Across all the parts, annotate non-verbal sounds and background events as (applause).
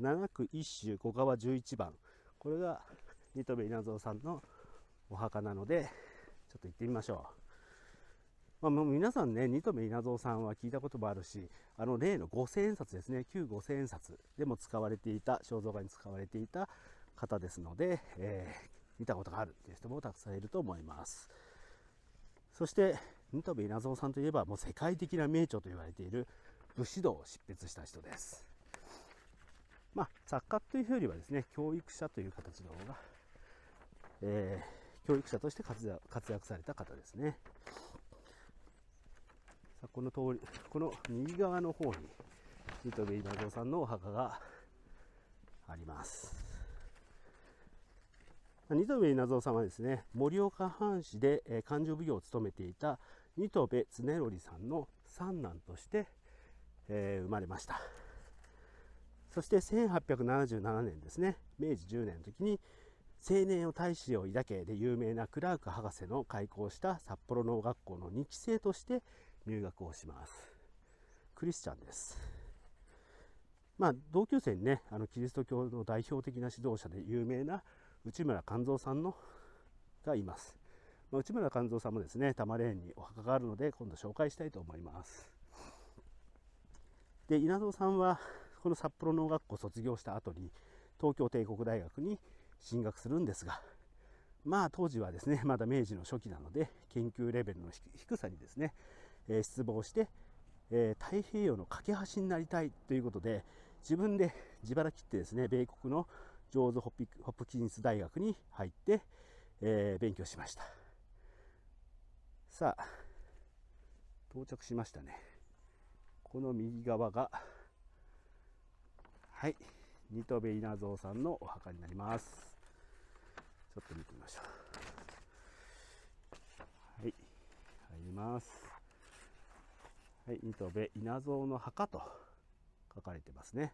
7区一周小川十一番これが新戸稲造さんのお墓なのでちょっと行ってみましょう、まあ、もう皆さんね新戸稲造さんは聞いたこともあるしあの例の五千円札ですね旧五千円札でも使われていた肖像画に使われていた方ですので、えー、見たことがあるという人もたくさんいると思いますそして新渡戸稲造さんといえばもう世界的な名著と言われている武士道を執筆した人ですまあ、作家というよりはですね、教育者という形の方が、えー、教育者として活躍された方ですね。さあこの通り、この右側の方に、新戸部稲造さんのお墓があります。二戸部稲造さんはですね、盛岡藩士で、え勘定奉行を務めていた二戸部常則さんの三男として、えー、生まれました。そして1877年ですね明治10年の時に青年を大使を抱けで有名なクラーク博士の開校した札幌農学校の2期生として入学をしますクリスチャンですまあ同級生にねあのキリスト教の代表的な指導者で有名な内村勘三さんのがいます、まあ、内村勘三さんもですね多摩レーンにお墓があるので今度紹介したいと思いますで稲造さんはこの札幌農学校卒業した後に東京帝国大学に進学するんですがまあ当時はですねまだ明治の初期なので研究レベルの低さにですね、えー、失望して、えー、太平洋の架け橋になりたいということで自分で自腹切ってですね米国のジョーズ・ホップキンス大学に入って、えー、勉強しましたさあ到着しましたねこの右側がはい。ニトベ稲造さんのお墓になります。ちょっと見てみましょう。はい。入ります。はい。ニトベ稲造の墓と書かれてますね。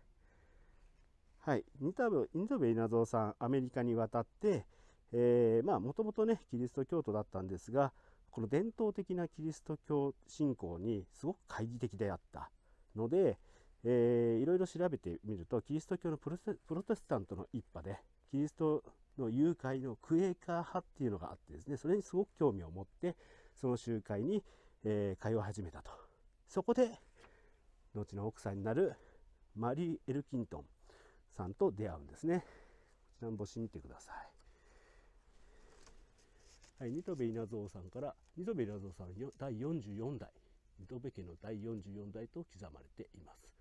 はい。ニトベ、ニトベ稲造さん、アメリカに渡って、えー、まあ、もともとね、キリスト教徒だったんですが、この伝統的なキリスト教信仰にすごく懐疑的であったので、えー、いろいろ調べてみるとキリスト教のプロテスタントの一派でキリストの誘拐のクエーカー派っていうのがあってですねそれにすごく興味を持ってその集会に、えー、通い始めたとそこで後の奥さんになるマリー・エルキントンさんと出会うんですねこちらの星見てくださいはい、ニトベ稲造さんから、ニトベ稲造さん第44代、ニトベ家の第44代と刻まれています。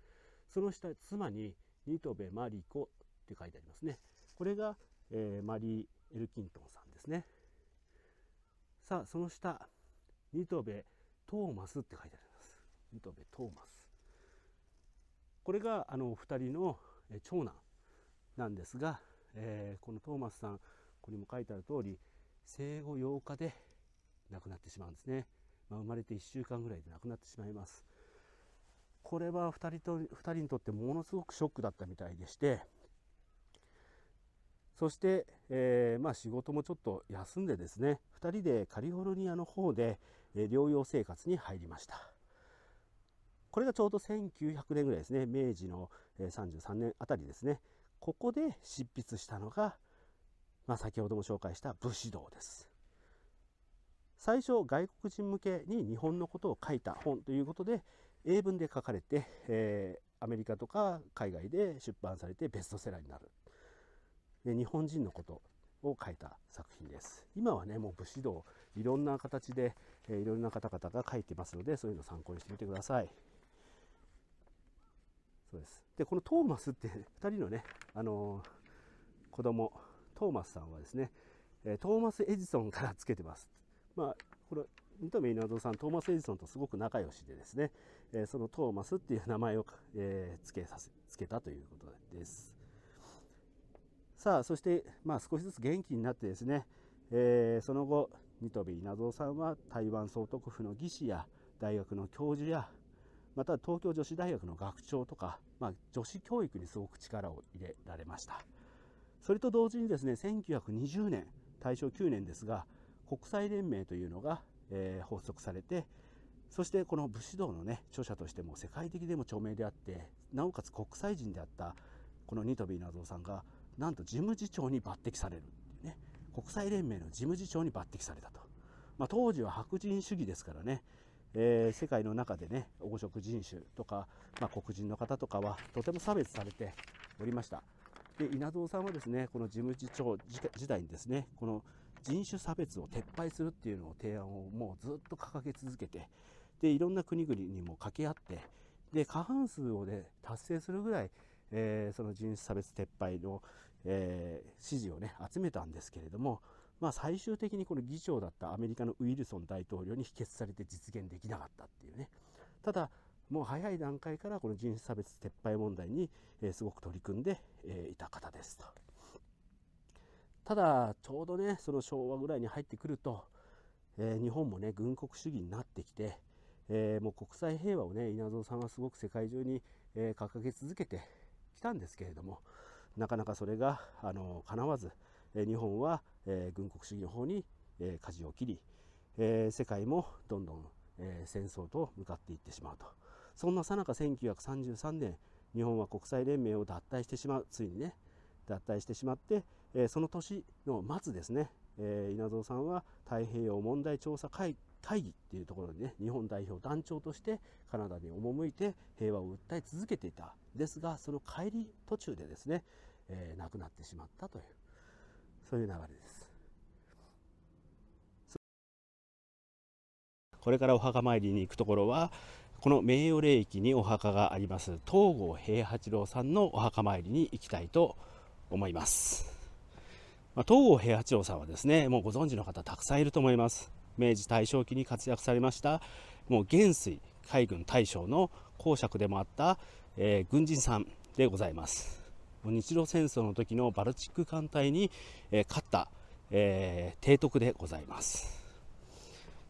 その下妻にニトベマリコって書いてありますねこれが、えー、マリー・エルキントンさんですねさあその下ニトベ・トーマスって書いてありますニトベ・トーマスこれがあの二人の長男なんですが、えー、このトーマスさんここにも書いてある通り生後8日で亡くなってしまうんですね、まあ、生まれて1週間ぐらいで亡くなってしまいますこれは2人と2人にとってものすごくショックだったみたいでしてそして、えー、まあ、仕事もちょっと休んでですね2人でカリフォルニアの方で、え療養生活に入りましたこれがちょうど1900年ぐらいですね明治の33年あたりですねここで執筆したのが、まあ、先ほども紹介した武士道です最初外国人向けに日本のことを書いた本ということで、英文で書かれて、えー、アメリカとか海外で出版されてベストセラーになるで日本人のことを書いた作品です今はねもう武士道いろんな形で、えー、いろんな方々が書いてますのでそういうのを参考にしてみてくださいそうですでこのトーマスって2人のね、あのー、子供トーマスさんはですねトーマス・エジソンからつけてますまあこれ三富稲造さんトーマス・エジソンとすごく仲良しでですね、えそのトーマスっていう名前を、え付けさせ、つけたということです。さあ、そして、まあ、少しずつ元気になってですね、えー、その後、ニトビ稲造さんは台湾総督府の技師や大学の教授や、また東京女子大学の学長とか、まあ、女子教育にすごく力を入れられました。それと同時にですね、1920年、大正9年ですが、国際連盟というのが、えー、発足されて、そしてこの武士道のね著者としても世界的でも著名であってなおかつ国際人であったこのニトビーナゾさんがなんと事務次長に抜擢されるっていうね国際連盟の事務次長に抜擢されたと、まあ、当時は白人主義ですからね、えー、世界の中でね黄色人種とか、まあ、黒人の方とかはとても差別されておりましたで稲造さんはですねこの事務次長時代にですねこの人種差別を撤廃するっていうのを提案をもうずっと掲げ続けてで、いろんな国々にも掛け合って、で、過半数をね、達成するぐらい、えー、その人種差別撤廃の、えー、支持をね、集めたんですけれども、まあ、最終的にこの議長だったアメリカのウィルソン大統領に否決されて実現できなかったっていうね。ただ、もう早い段階からこの人種差別撤廃問題に、えー、すごく取り組んで、えー、いた方ですと。ただ、ちょうどね、その昭和ぐらいに入ってくると、えー、日本もね、軍国主義になってきて、えー、もう国際平和をね、稲造さんはすごく世界中に、えー、掲げ続けてきたんですけれども、なかなかそれが、あの、叶わず、えー、日本は、えー、軍国主義の方に、えー、舵を切り、えー、世界もどんどん、えー、戦争と向かっていってしまうと。そんなさなか1933年、日本は国際連盟を脱退してしまう、ついにね、脱退してしまって、えー、その年の末ですね、えー、稲造さんは太平洋問題調査会大義っていうところにね、日本代表団長としてカナダに赴いて平和を訴え続けていた。ですが、その帰り途中でですね、えー、亡くなってしまったという、そういう流れです。これからお墓参りに行くところは、この名誉霊域にお墓があります東郷平八郎さんのお墓参りに行きたいと思います。まあ、東郷平八郎さんはですね、もうご存知の方たくさんいると思います。明治大正期に活躍されましたもう元帥海軍大将の公爵でもあった、えー、軍人さんでございます日露戦争の時のバルチック艦隊に、えー、勝った、えー、提督でございます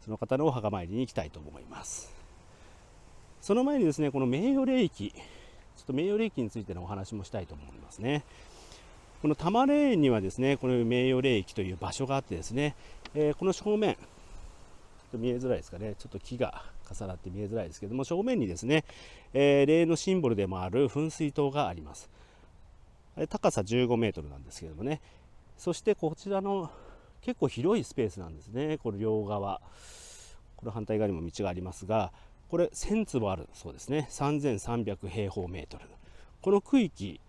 その方のお墓参りに行きたいと思いますその前にですねこの名誉霊域ちょっと名誉霊域についてのお話もしたいと思いますねこの多摩霊園にはですねこの名誉霊域という場所があってですね、えー、この正面見えづらいですかね、ちょっと木が重なって見えづらいですけども、正面にですね、えー、霊のシンボルでもある噴水塔があります。あれ高さ15メートルなんですけどもね、そしてこちらの結構広いスペースなんですね、これ両側、これ反対側にも道がありますが、これ1000坪あるそうですね、3300平方メートル。この区域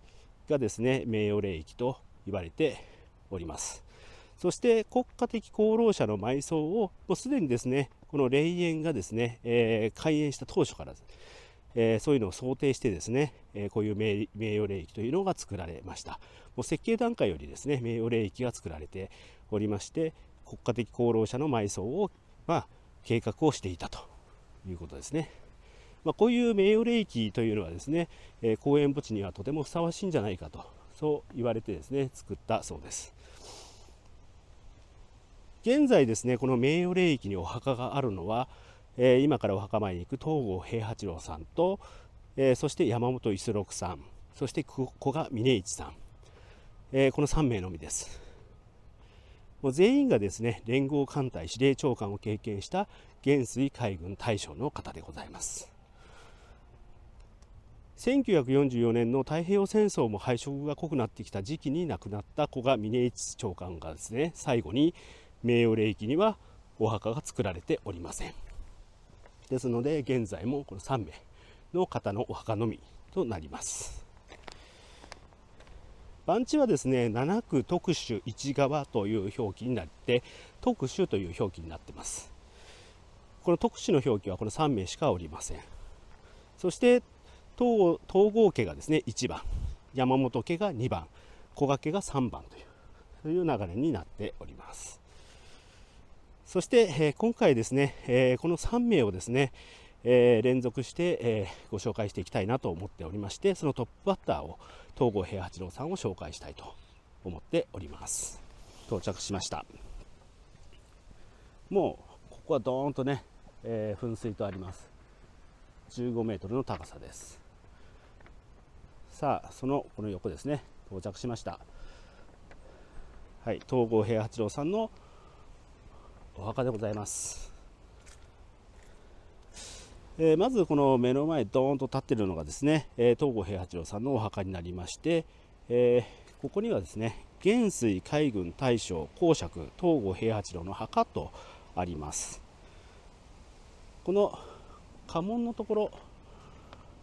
がですね、名誉霊域と言われております。そして国家的功労者の埋葬をもうすでにですねこの霊園がですね、えー、開園した当初から、えー、そういうのを想定してですね、えー、こういう名誉霊域というのが作られましたもう設計段階よりですね名誉霊域が作られておりまして国家的功労者の埋葬を、まあ、計画をしていたということですね。まあ、こういう名誉霊域というのはですね、えー、公園墓地にはとてもふさわしいんじゃないかとそう言われてですね作ったそうです。現在ですねこの名誉霊域にお墓があるのは、えー、今からお墓参りに行く東郷平八郎さんと、えー、そして山本五十六さんそして古賀峰一さん、えー、この3名のみですもう全員がですね連合艦隊司令長官を経験した元帥海軍大将の方でございます1944年の太平洋戦争も敗色が濃くなってきた時期に亡くなった古賀峰一長官がですね最後に名誉霊域にはお墓が作られておりませんですので現在もこの3名の方のお墓のみとなります番地はですね7区特殊一側という表記になって特殊という表記になってますこの特殊の表記はこの3名しかおりませんそして東郷家がですね1番山本家が2番古賀家が3番というそういう流れになっておりますそして、え今回ですね、えこの3名をですね、え連続して、えご紹介していきたいなと思っておりまして、そのトップバッターを東郷平八郎さんを紹介したいと思っております。到着しました。もうここはドーンとね、えー、噴水とあります。15メートルの高さです。さあ、そのこの横ですね、到着しました。はい、東郷平八郎さんのお墓でございます、えー、まずこの目の前ドーンと立ってるのがですね、えー、東郷平八郎さんのお墓になりまして、えー、ここにはですね元帥海軍大将公爵東郷平八郎の墓とありますこの家紋のところ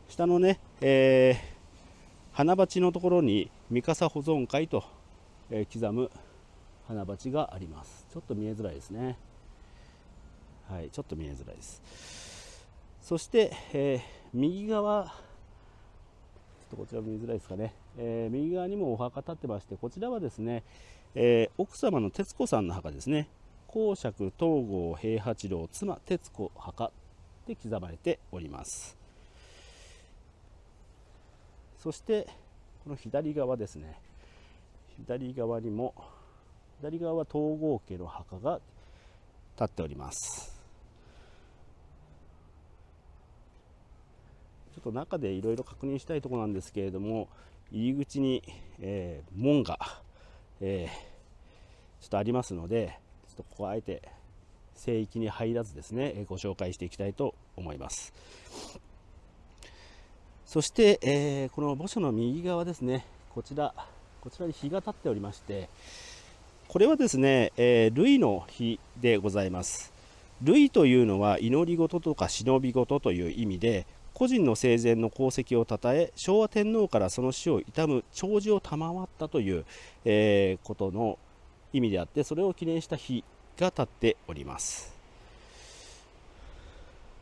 下のね、えー、花鉢のところに三笠保存会と、えー、刻む花鉢がありますちょっと見えづらいですねはいちょっと見えづらいですそして、えー、右側ちょっとこちら見えづらいですかね、えー、右側にもお墓立ってましてこちらはですね、えー、奥様の徹子さんの墓ですね公爵東郷平八郎妻徹子墓で刻まれておりますそしてこの左側ですね左側にも左側は東郷家の墓が立っておりますちょっと中でいろいろ確認したいところなんですけれども入り口に、えー、門が、えー、ちょっとありますのでちょっとここはあえて聖域に入らずですね、えー、ご紹介していきたいと思いますそして、えー、この墓所の右側ですねこちらこちらに日が立っておりまして、これはですね、えー、類の日でございます。類というのは祈り事とか忍び事という意味で、個人の生前の功績をたたえ昭和天皇からその死を悼む弔辞を賜ったという、えー、ことの意味であってそれを記念した日が立っております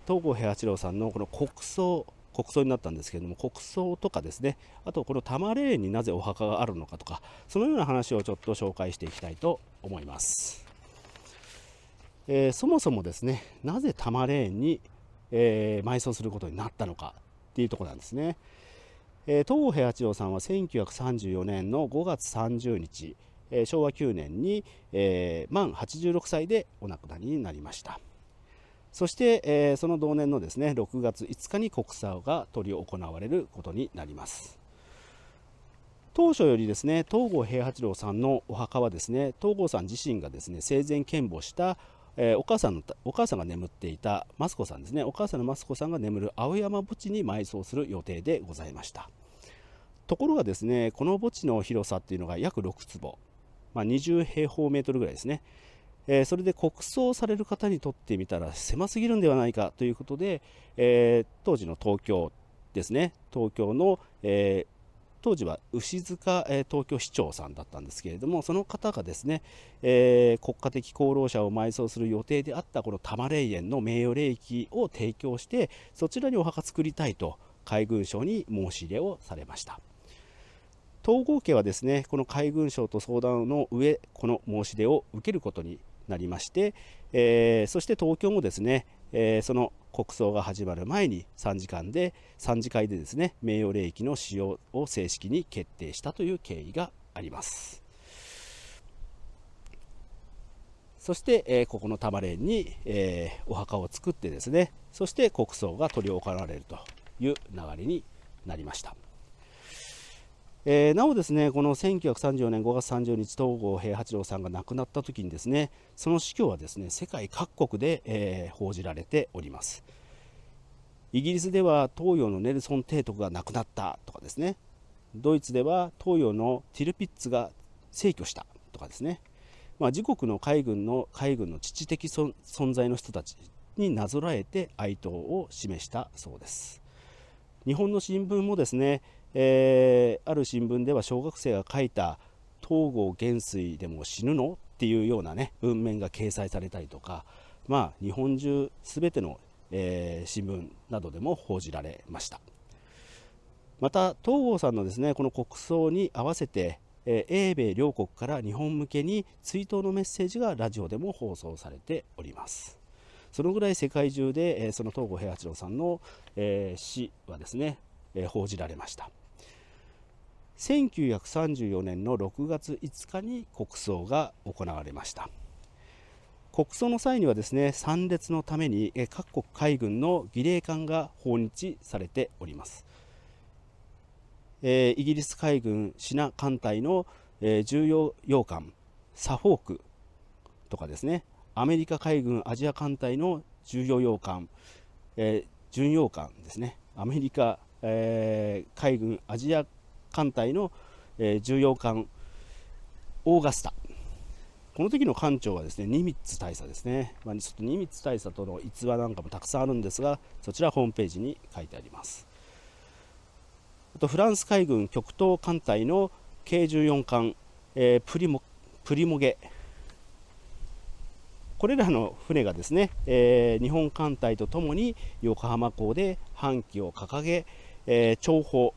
東郷平八郎さんのこの国葬国葬になったんですけれども、国葬とかですね、あとこの多摩霊園になぜお墓があるのかとか、そのような話をちょっと紹介していきたいと思います。えー、そもそもですね、なぜ多摩霊園に、えー、埋葬することになったのかっていうとこなんですね。えー、東平八郎さんは1934年の5月30日、えー、昭和9年に、えー、満86歳でお亡くなりになりました。そして、えー、その同年のですね6月5日に国葬が執り行われることになります当初よりですね東郷平八郎さんのお墓はですね東郷さん自身がですね生前剣舞したえー、お母さんのお母さんが眠っていた益子さんですねお母さんの益子さんが眠る青山墓地に埋葬する予定でございましたところがですねこの墓地の広さっていうのが約6坪、まあ、20平方メートルぐらいですねえー、それで国葬される方にとってみたら狭すぎるんではないかということで、えー、当時の東京ですね東京の、えー、当時は牛塚、え東京市長さんだったんですけれどもその方がですね、え国家的功労者を埋葬する予定であったこの多摩霊園の名誉霊域を提供してそちらにお墓作りたいと海軍省に申し入れをされました。統合家はですねこの海軍省と相談の上この申し出を受けることになりまして、えー、そして東京もですね、えー、その国葬が始まる前に3時間で3次会でですね名誉霊器の使用を正式に決定したという経緯がありますそして、えー、ここの多摩蓮に、えー、お墓を作ってですねそして国葬が執り行われるという流れになりました。えー、なおですねこの1934年5月30日東郷平八郎さんが亡くなった時にですねその死去はですね世界各国で、えー、報じられておりますイギリスでは東洋のネルソン提督が亡くなったとかですねドイツでは東洋のティルピッツが逝去したとかですね、まあ、自国の海軍の海軍の父的存在の人たちになぞらえて哀悼を示したそうです日本の新聞もですねえー、ある新聞では小学生が書いた「東郷元帥でも死ぬの?」っていうようなね文面が掲載されたりとか、まあ、日本中全ての、えー、新聞などでも報じられましたまた東郷さんのですねこの国葬に合わせて、えー、英米両国から日本向けに追悼のメッセージがラジオでも放送されておりますそのぐらい世界中で、えー、その東郷平八郎さんの、えー、死はですね、えー、報じられました。1934年の6月5日に国葬が行われました国葬の際にはですね参列のために各国海軍の儀礼艦が訪日されております、えー、イギリス海軍シナ艦隊の、えー、重要洋艦サフォークとかですねアメリカ海軍アジア艦隊の重要洋艦、えー、巡洋艦ですねアメリカ、えー、海軍アジア艦隊の、えー、重要艦オーガスタこの時の艦長はですねニミッツ大佐ですね、まあ、ちょっとニミッツ大佐との逸話なんかもたくさんあるんですがそちらホームページに書いてありますあとフランス海軍極東艦隊の計14艦、えー、プリモプリモゲこれらの船がですね、えー、日本艦隊とともに横浜港で半旗を掲げ、えー、諜報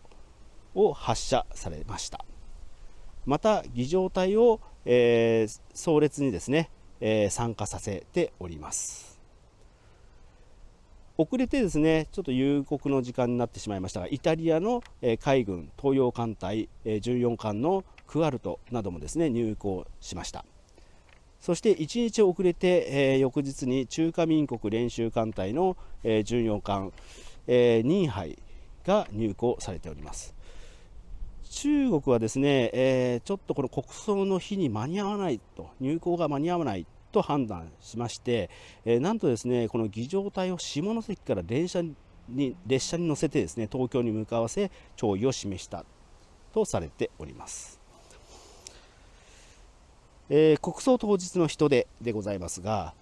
を発射されましたまた儀仗隊を、えー、葬列にですね、えー、参加させております遅れてですねちょっと夕刻の時間になってしまいましたがイタリアのえ海軍東洋艦隊え14艦のクアルトなどもですね入港しましたそして1日遅れて、えー、翌日に中華民国練習艦隊の、えー、14艦、えー、ハイが入港されております。中国はですね、えー、ちょっとこの国葬の日に間に合わないと、入港が間に合わないと判断しまして、えー、なんとですね、この儀仗隊を下関から電車に列車に乗せてですね、東京に向かわせ、弔意を示したとされております。えー、国葬当日の人出でございますが、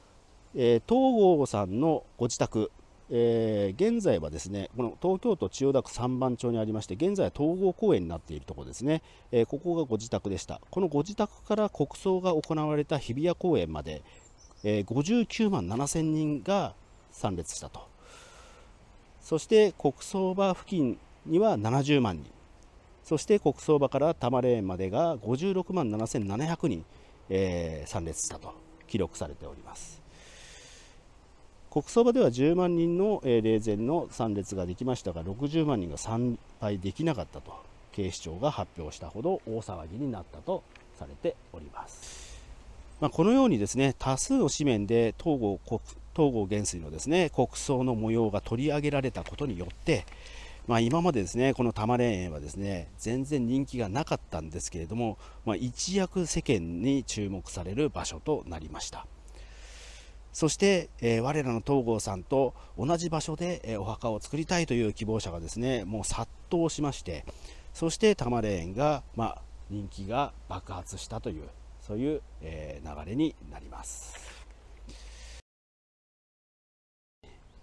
えー、東郷さんのご自宅、えー、現在はですねこの東京都千代田区三番町にありまして現在は統合公園になっているところですね、えー、ここがご自宅でしたこのご自宅から国葬が行われた日比谷公園まで、えー、59万7000人が参列したとそして国葬場付近には70万人そして国葬場から多摩霊園までが56万7700人、えー、参列したと記録されております国葬場では10万人の霊前の参列ができましたが60万人が参拝できなかったと警視庁が発表したほど大騒ぎになったとされております、まあ、このようにですね多数の紙面で東郷国東郷元帥のですね国葬の模様が取り上げられたことによってまあ、今までですねこの多摩霊園はですね全然人気がなかったんですけれども、まあ、一躍世間に注目される場所となりました。そして、えー、我らの東郷さんと同じ場所で、えお墓を作りたいという希望者がですねもう殺到しましてそして多摩霊園が、まあ、人気が爆発したというそういう、えー、流れになります。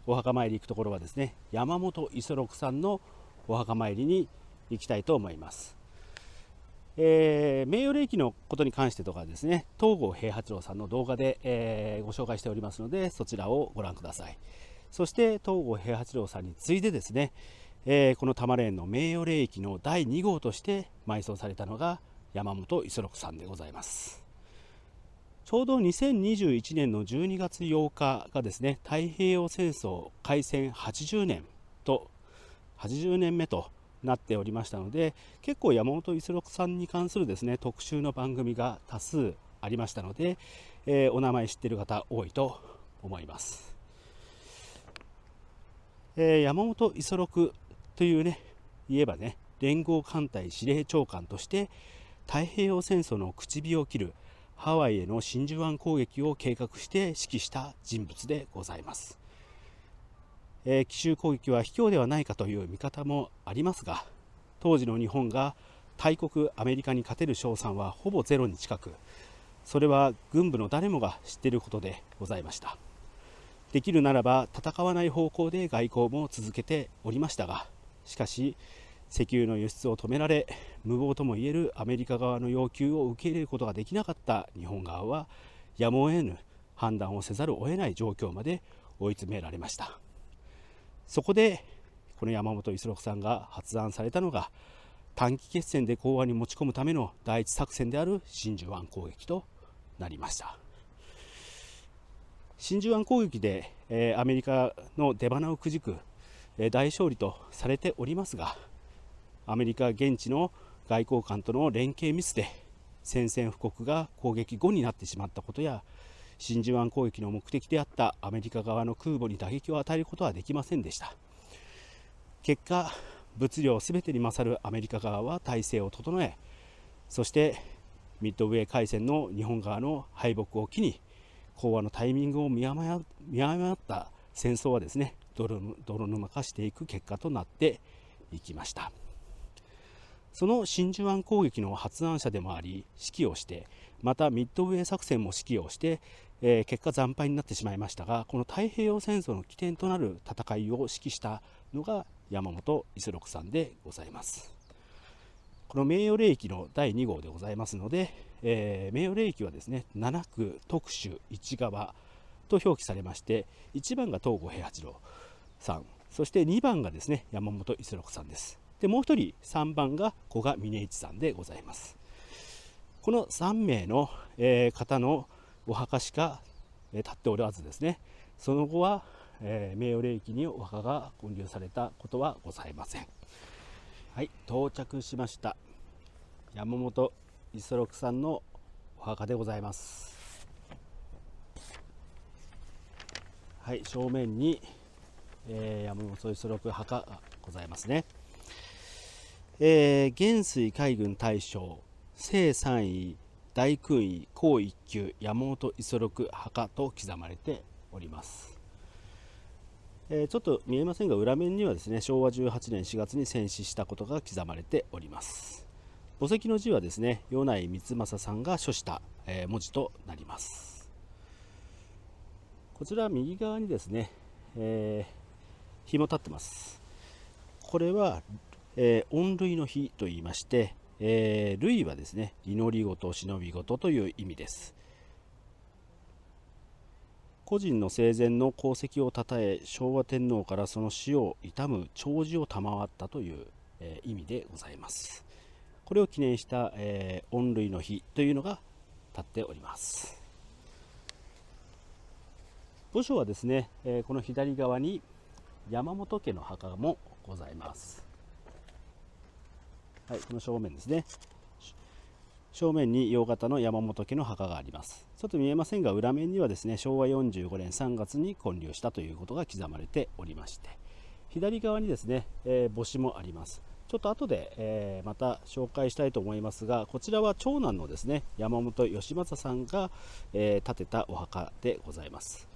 お墓参り行くところはですね山本五十六さんのお墓参りに行きたいと思いますえー、名誉霊気のことに関してとかですね、東郷平八郎さんの動画で、えー、ご紹介しておりますので、そちらをご覧ください。そして、東郷平八郎さんに次いでですね、えー、この多摩ーンの名誉霊気の第2号として埋葬されたのが山本五十六さんでございます。ちょうど2021年の12月8日がですね、太平洋戦争開戦80年と、80年目となっておりましたので結構山本五十六さんに関するですね特集の番組が多数ありましたので、えー、お名前知ってる方多いと思います、えー、山本五十六というね言えばね連合艦隊司令長官として太平洋戦争の口火を切るハワイへの真珠湾攻撃を計画して指揮した人物でございますえー、奇襲攻撃は卑怯ではないかという見方もありますが当時の日本が大国アメリカに勝てる賞賛はほぼゼロに近くそれは軍部の誰もが知っていることでございましたできるならば戦わない方向で外交も続けておりましたがしかし石油の輸出を止められ無謀ともいえるアメリカ側の要求を受け入れることができなかった日本側はやむを得ぬ判断をせざるを得ない状況まで追い詰められました。そこでこの山本五十六さんが発案されたのが短期決戦で講和に持ち込むための第一作戦である真珠湾攻撃となりました真珠湾攻撃で、えー、アメリカの出花をくじく、えー、大勝利とされておりますがアメリカ現地の外交官との連携ミスで宣戦布告が攻撃後になってしまったことや真珠湾攻撃の目的であったアメリカ側の空母に打撃を与えることはできませんでした結果物量すべてに勝るアメリカ側は体制を整えそしてミッドウェー海戦の日本側の敗北を機に講和のタイミングを見誤った戦争はですね泥沼化していく結果となっていきましたその真珠湾攻撃の発案者でもあり指揮をしてまたミッドウェー作戦も指揮をしてえー、結果惨敗になってしまいましたがこの太平洋戦争の起点となる戦いを指揮したのが山本五十六さんでございますこの名誉霊記の第2号でございますので、えー、名誉霊記はですね7区特殊市側と表記されまして1番が東郷平八郎さんそして2番がですね山本五十六さんですでもう1人3番が古賀峰一さんでございますこの3名の、えー、方のお墓しか、え建っておらずですねその後は、え名誉霊域にお墓が建立されたことはございませんはい到着しました山本磯六さんのお墓でございますはい正面に、えー、山本磯六墓がございますねえー、元帥海軍大将正三位大空位高一級山本五十六墓と刻まれております、えー、ちょっと見えませんが裏面にはですね昭和18年4月に戦死したことが刻まれております墓石の字はですね米内光政さんが書した、えー、文字となりますこちら右側にですね、えー、も立ってますこれは、えー、音類の日と言いましてえー、類はですね祈りごと忍びごとという意味です個人の生前の功績をたたえ昭和天皇からその死を悼む弔辞を賜ったという、えー、意味でございますこれを記念した、えー、類の日というのが立っております墓所はですね、えー、この左側に山本家の墓もございますはい、この正面ですね。正面に洋型の山本家の墓があります。ちょっと見えませんが、裏面にはですね、昭和45年3月に建立したということが刻まれておりまして、左側にですね、えー、母子もあります。ちょっと後で、えー、また紹介したいと思いますが、こちらは長男のですね、山本義政さんが、えー、建てたお墓でございます。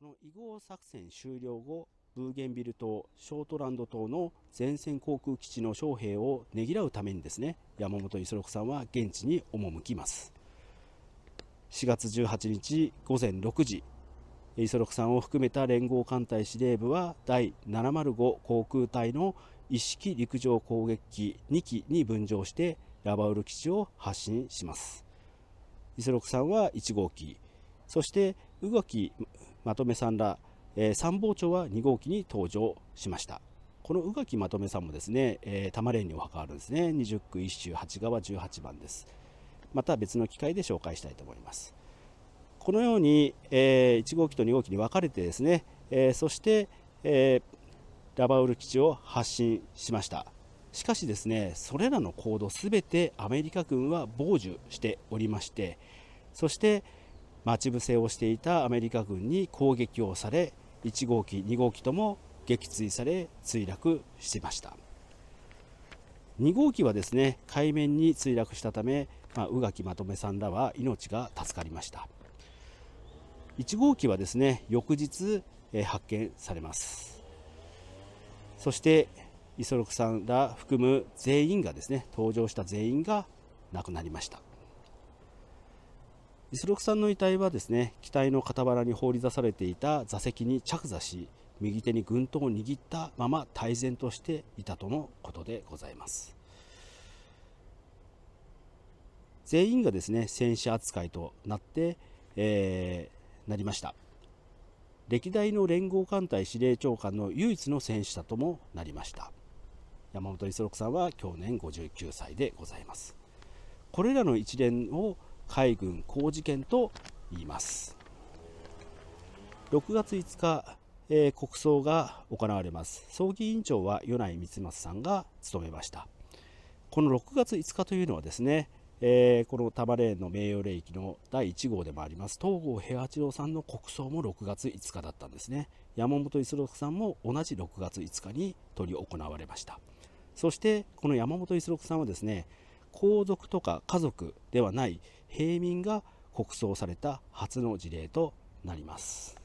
この囲碁作戦終了後、ブーゲンビル島、ショートランド島の前線航空基地の将兵をねぎらうためにですね、山本五十六さんは現地に赴きます。4月18日午前6時、五十六さんを含めた連合艦隊司令部は第705航空隊の一式陸上攻撃機2機に分乗してラバウル基地を発進します。五十六さんは1号機、そして宇垣まとめさんらえー、参謀長は2号機に登場しましたこの宇垣まとめさんもですね、えー、玉蓮にお墓あるんですね20区一周8川18番ですまた別の機会で紹介したいと思いますこのように、えー、1号機と2号機に分かれてですね、えー、そして、えー、ラバウル基地を発進しましたしかしですねそれらの行動すべてアメリカ軍は傍受しておりましてそして待ち伏せをしていたアメリカ軍に攻撃をされ1号機2号機とも撃墜され墜落してました2号機はですね海面に墜落したため、まあ、宇垣まとめさんらは命が助かりました1号機はですね翌日、え発見されますそして磯六さんら含む全員がですね搭乗した全員が亡くなりましたスロクさんの遺体はですね機体の傍らに放り出されていた座席に着座し右手に軍刀を握ったまま泰然としていたとのことでございます全員がですね戦死扱いとなって、えー、なりました歴代の連合艦隊司令長官の唯一の戦死者ともなりました山本五十六さんは去年59歳でございますこれらの一連を海軍工事権と言います6月5日、えー、国葬が行われます葬儀委員長は米内光松さんが務めましたこの6月5日というのはですね、えー、この玉霊の名誉霊域の第1号でもあります東郷平八郎さんの国葬も6月5日だったんですね山本五十六さんも同じ6月5日に執り行われましたそしてこの山本五十六さんはですね皇族とか家族ではない平民が国葬された初の事例となります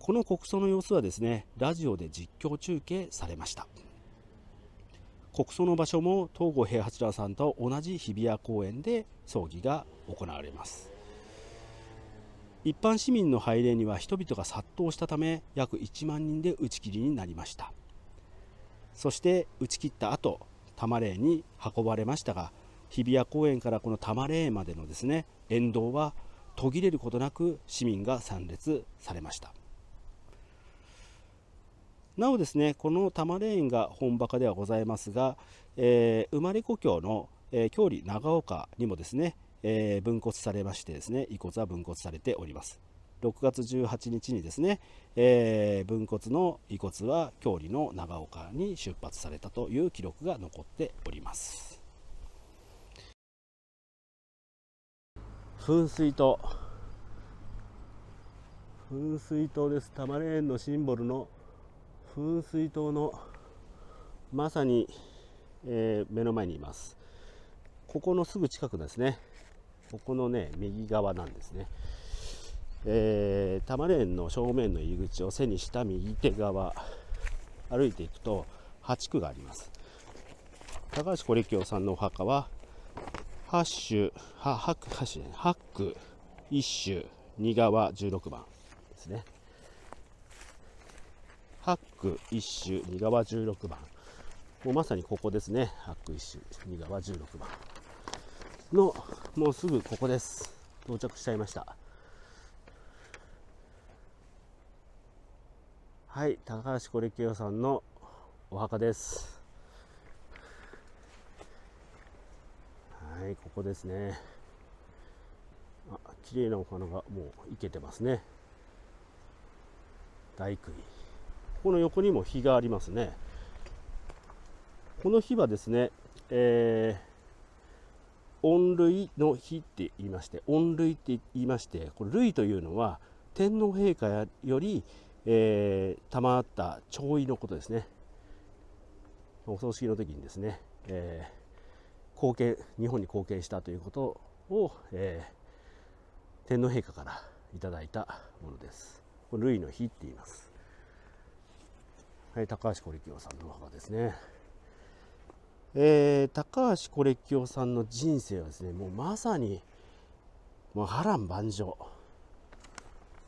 この国葬の様子はですねラジオで実況中継されました国葬の場所も東郷平八郎さんと同じ日比谷公園で葬儀が行われます一般市民の拝礼には人々が殺到したため約1万人で打ち切りになりましたそして打ち切った後多摩霊に運ばれましたが日比谷公園からこの多摩霊までのですね沿道は途切れることなく市民が参列されましたなおですねこの多摩霊園が本場ではございますが、えー、生まれ故郷の、えー、郷里長岡にもですね、えー、分骨されましてですね遺骨は分骨されております6月18日にですね、えー、分骨の遺骨は郷里の長岡に出発されたという記録が残っております噴水塔噴水塔です多摩レーのシンボルの噴水塔のまさに、えー、目の前にいますここのすぐ近くですねここのね右側なんですねえー、多摩の正面の入り口を背にした右手側歩いていくと8区があります高橋コレさんのお墓は8種は区8種8区種2側16番ですね8区1種2側16番もうまさにここですね8区1種2側16番のもうすぐここです到着しちゃいましたはい、高橋コ清さんのお墓です。はい、ここですね。あ、綺麗なお花がもういけてますね。大杭。ここの横にも日がありますね。この日はですね、えー、音類の日って言いまして、音類って言いまして、これ類というのは天皇陛下より、えー、賜った弔意のことですねお葬式の時にですね、えー、貢献日本に貢献したということを、えー、天皇陛下からいただいたものですこれ類の日って言いますはい、高橋コレキさんのお墓ですね。えー、高橋コレキさんの人生はですね、もうまさにもう波乱万丈。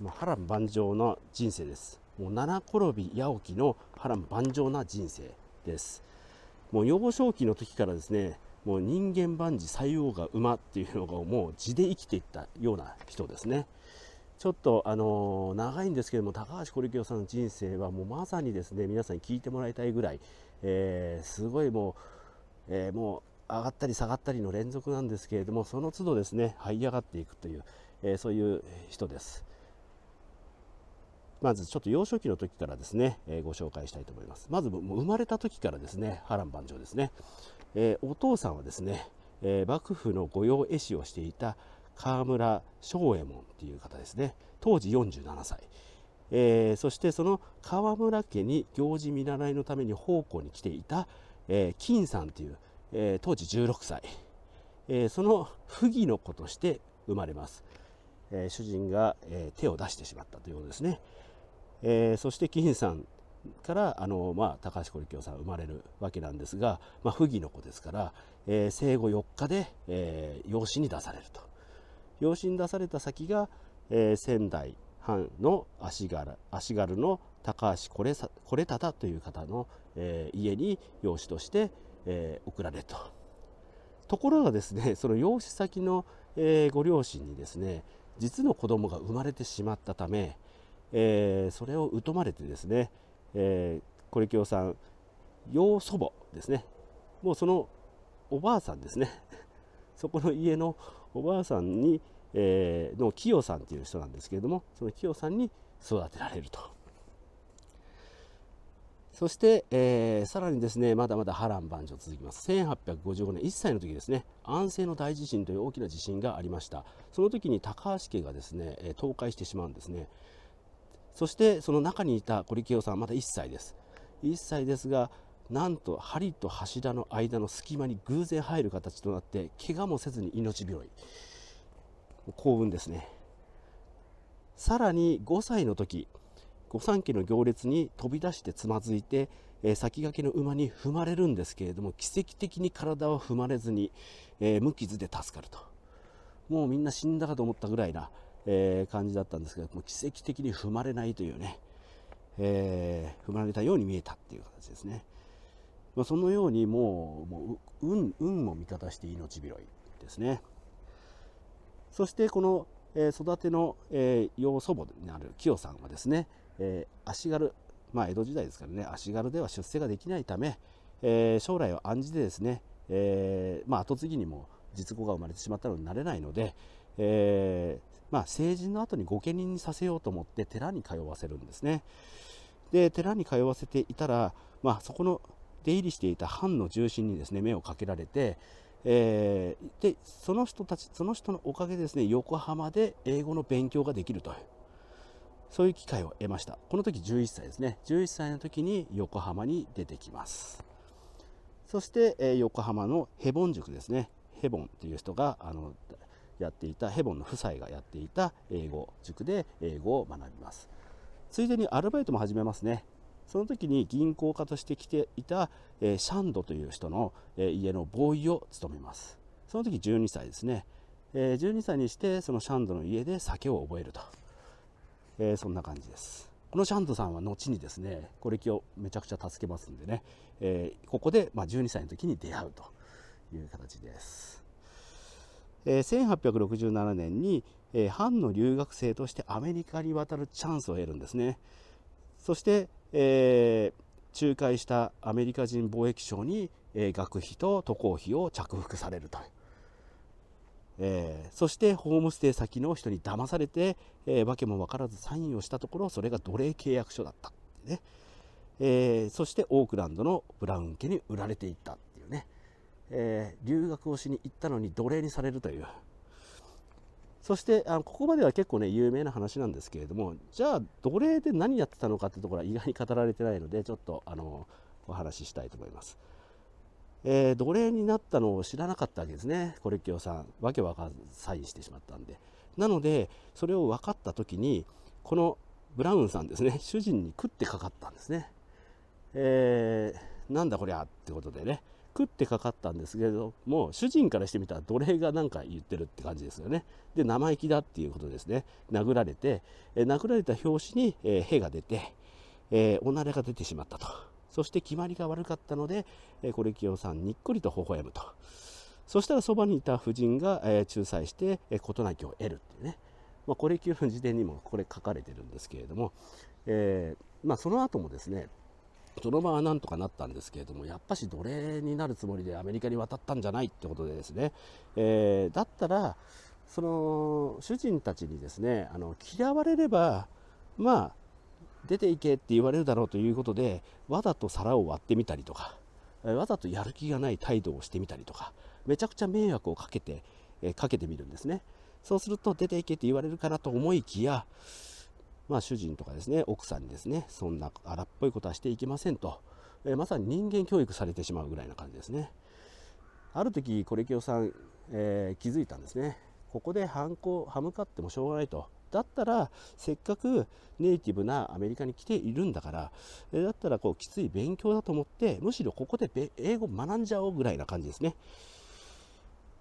もう波乱万丈な人生ですもう七転び八起きの波乱万丈な人生ですもう幼少期の時からですねもう人間万事最王が馬っていうのがもう地で生きていったような人ですねちょっとあの長いんですけども高橋小力さんの人生はもうまさにですね皆さんに聞いてもらいたいぐらい、えー、すごいもう、えー、もう上がったり下がったりの連続なんですけれどもその都度ですね這い上がっていくという、えー、そういう人です。まずちょっと幼少期の時からですね、えー、ご紹介したいと思います。まずもう生まれた時からですね、波乱万丈ですね。えー、お父さんはですね、えー、幕府の御用絵師をしていた河村正右衛門っていう方ですね、当時47歳。えー、そしてその河村家に行事見習いのために奉公に来ていた、えー、金さんという、えー、当時16歳、えー、その不義の子として生まれます、え主人が、え手を出してしまったということですね、えー、そして金さんからあの、まあ、高橋小力さん生まれるわけなんですが、まあ、不義の子ですから、えー、生後4日で、えー、養子に出されると養子に出された先が、えー、仙台藩の足軽足軽の高橋これこれたという方の、えー、家に養子として、えー、送られると。ところがですねその養子先の、えー、ご両親にですね実の子供が生まれてしまったためえー、それを疎まれてですね、えー、コレさん養祖母ですねもうそのおばあさんですね (laughs) そこの家のおばあさんに、えー、の清さんという人なんですけれどもその清さんに育てられるとそして、えー、さらにですねまだまだ波乱万丈続きます1855年1歳の時ですね安政の大地震という大きな地震がありましたその時に高橋家がですね倒壊してしまうんですねそしてその中にいた堀清さんはまだ1歳です1歳ですがなんと針と柱の間の隙間に偶然入る形となって怪我もせずに命拾い幸運ですねさらに5歳の時御三家の行列に飛び出してつまずいて、えー、先駆けの馬に踏まれるんですけれども奇跡的に体を踏まれずに、えー、無傷で助かるともうみんな死んだかと思ったぐらいなえー、感じだったんですけども奇跡的に踏まれないというね、えー、踏まれたように見えたっていう形ですね、まあ、そのようにもうもう運運を味方して命拾いですねそしてこの、えー、育ての、えー、養祖母になる清さんはですね、えー、足軽まあ江戸時代ですからね足軽では出世ができないため、えー、将来を案じてですね、えー、まあ後継ぎにも実子が生まれてしまったのになれないので、えー、まあ、成人の後に御家人にさせようと思って寺に通わせるんですね。で寺に通わせていたら、まあ、そこの出入りしていた藩の重臣にですね目をかけられて、えー、でその人たちその人のおかげでですね横浜で英語の勉強ができるというそういう機会を得ましたこの時11歳ですね11歳の時に横浜に出てきますそして、えー、横浜のヘボン塾ですねヘボンという人があのやっていたヘボンの夫妻がやっていた英語塾で英語を学びますついでにアルバイトも始めますねその時に銀行家として来ていた、えシャンドという人の、え家のボーイを務めますその時12歳ですね、え12歳にしてそのシャンドの家で酒を覚えると、えそんな感じですこのシャンドさんは後にですねこれをめちゃくちゃ助けますんでね、えここで、ま12歳の時に出会うという形ですえ1867年に、え藩の留学生としてアメリカに渡るチャンスを得るんですねそして、えー、仲介したアメリカ人貿易商に、え学費と渡航費を着服されるという、えー、そしてホームステイ先の人に騙されて、えー、訳も分からずサインをしたところそれが奴隷契約書だったね、えー、そしてオークランドのブラウン家に売られていったえー、留学をしに行ったのに奴隷にされるというそしてあのここまでは結構ね有名な話なんですけれどもじゃあ奴隷で何やってたのかってところは意外に語られてないのでちょっとあのお話ししたいと思います。えー、奴隷になったのを知らなかったわけですねコレキオさんわけわかんサインしてしまったんでなのでそれを分かった時にこのブラウンさんですね主人に食ってかかったんですねえー、なんだこりゃってことでね食ってかかったんですけれども主人からしてみたら奴隷が何か言ってるって感じですよねで生意気だっていうことですね殴られて、え殴られた拍子に、えー、が出て、えおならが出てしまったとそして決まりが悪かったので、えー、コレキオさんにっこりと微笑むとそしたらそばにいた夫人が、え仲裁して事、えー、なきを得るっていうねまあ、これ級の事典にもこれ書かれてるんですけれども、えーまあ、その後もですねそのはなんとかなったんですけれどもやっぱし奴隷になるつもりでアメリカに渡ったんじゃないってことでですね、えー、だったらその主人たちにですねあの嫌われればまあ出ていけって言われるだろうということでわざと皿を割ってみたりとかわざとやる気がない態度をしてみたりとかめちゃくちゃ迷惑をかけて、えかけてみるんですねそうすると出ていけって言われるかなと思いきやまあ、主人とかですね奥さんにですねそんな荒っぽいことはしていけませんと、えー、まさに人間教育されてしまうぐらいな感じですねある時コレキオさん、えー、気づいたんですねここで反抗歯向かってもしょうがないとだったらせっかくネイティブなアメリカに来ているんだからだったらこうきつい勉強だと思ってむしろここで英語学んじゃおうぐらいな感じですね、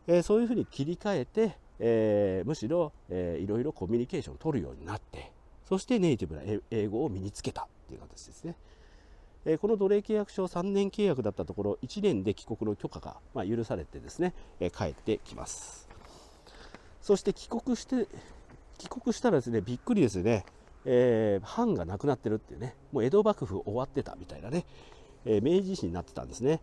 えー、そういうふうに切り替えて、えー、むしろ、えいろいろコミュニケーションを取るようになってそしてネイティブな英語を身につけたっていう形ですね。えこの奴隷契約書3年契約だったところ1年で帰国の許可が、ま許されてですね、え帰ってきますそして帰国して帰国したらですねびっくりですね、えー、藩がなくなってるっていうねもう江戸幕府終わってたみたいなね、え明治維新になってたんですね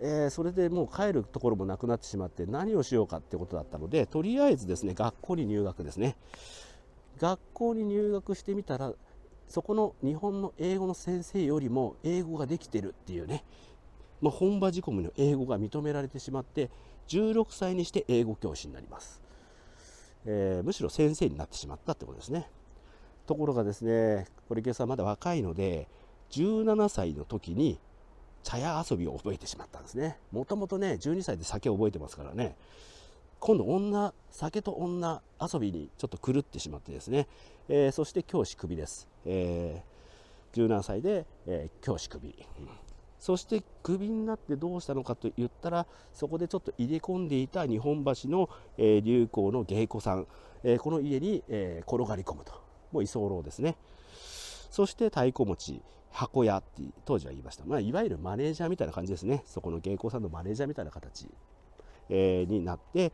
えー、それでもう帰るところもなくなってしまって何をしようかってことだったのでとりあえずですね学校に入学ですね、学校に入学してみたらそこの日本の英語の先生よりも英語ができてるっていうね、まあ、本場仕込みの英語が認められてしまって16歳にして英語教師になります、えー、むしろ先生になってしまったってことですねところがですねこれ今朝まだ若いので17歳の時に茶屋遊びを覚えてしまったんですねもともとね12歳で酒を覚えてますからね今度女酒と女遊びにちょっと狂ってしまってですね、えー、そして教師首です、えー、17歳で、えー、教師首、うん、そして首になってどうしたのかと言ったらそこでちょっと入れ込んでいた日本橋の、えー、流行の芸妓さん、えー、この家に、えー、転がり込むともう居候ですねそして太鼓持ち箱屋って当時は言いました、まあ、いわゆるマネージャーみたいな感じですねそこの芸妓さんのマネージャーみたいな形えー、になって、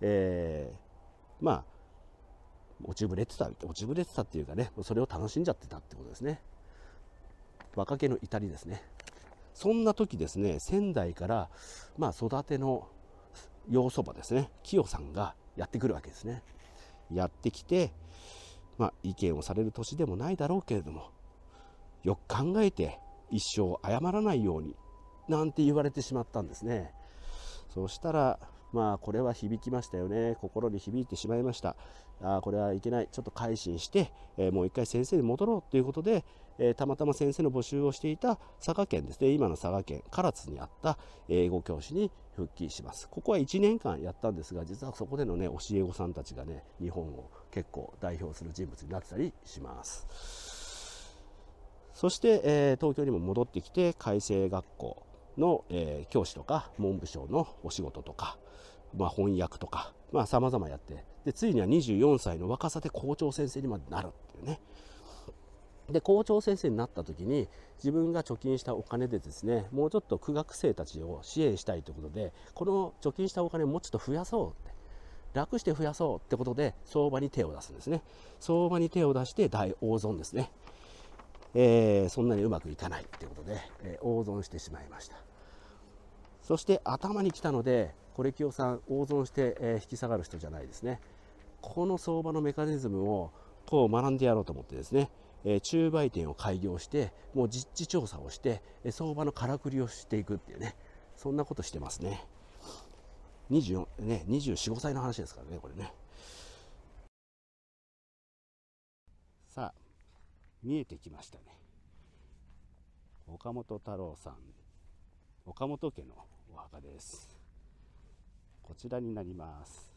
えー、まあ落ちぶれてた落ちぶれてたっていうかねそれを楽しんじゃってたってことですね若気の至りですねそんな時ですね仙台からまあ育ての洋そばですね清さんがやってくるわけですねやってきてまあ意見をされる年でもないだろうけれどもよく考えて一生謝らないようになんて言われてしまったんですねそしたら、まあ、これは響きましたよね。心に響いてしまいました。あこれはいけない。ちょっと改心して、えー、もう一回先生に戻ろうということで、えー、たまたま先生の募集をしていた佐賀県ですね、今の佐賀県唐津にあった英語教師に復帰します。ここは1年間やったんですが、実はそこでのね、教え子さんたちがね、日本を結構代表する人物になってたりします。そして、えー、東京にも戻ってきて、改正学校、の、えー、教師とか文部省のお仕事とか、まあ、翻訳とか、まあ、様々やって、で、ついには24歳の若さで校長先生にまでなるっていうね。で、校長先生になった時に、自分が貯金したお金でですね、もうちょっと苦学生たちを支援したいということで、この貯金したお金をもうちょっと増やそうって、楽して増やそうってことで、相場に手を出すんですね。相場に手を出して大大損ですね。えー、そんなにうまくいかないってことで、えー、大損してしまいましたそして頭にきたのでこれ清さん大損して、えー、引き下がる人じゃないですねこの相場のメカニズムをこう学んでやろうと思ってですね、えー、売店を開業してもう実地調査をして、え相場のからくりをしていくっていうねそんなことしてますね24ね24、5歳の話ですからねこれね見えてきましたね岡本太郎さん岡本家のお墓ですこちらになります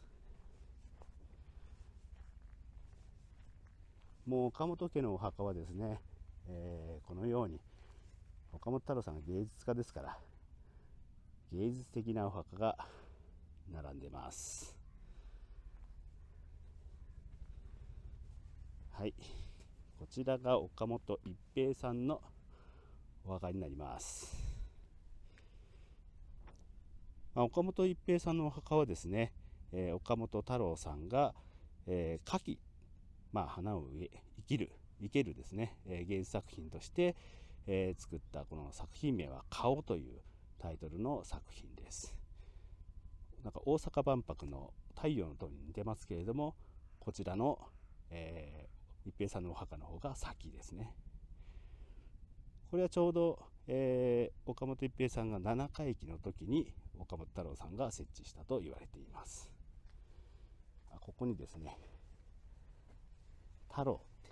もう岡本家のお墓はですね、えー、このように岡本太郎さんが芸術家ですから芸術的なお墓が並んでますはい。こちらが岡本一平さんのお墓になります、まあ、岡本一平さんのお墓はですね、えー、岡本太郎さんが、えー、夏季、まあ、花を植え生きる生けるですね、えー、芸作品として、えー、作ったこの作品名は「顔」というタイトルの作品ですなんか大阪万博の「太陽の塔」に似てますけれどもこちらの、えー、一平さんのお墓の方が先ですね。これはちょうど、えー、岡本一平さんが七回忌の時に岡本太郎さんが設置したと言われています。あここにですね、太郎って、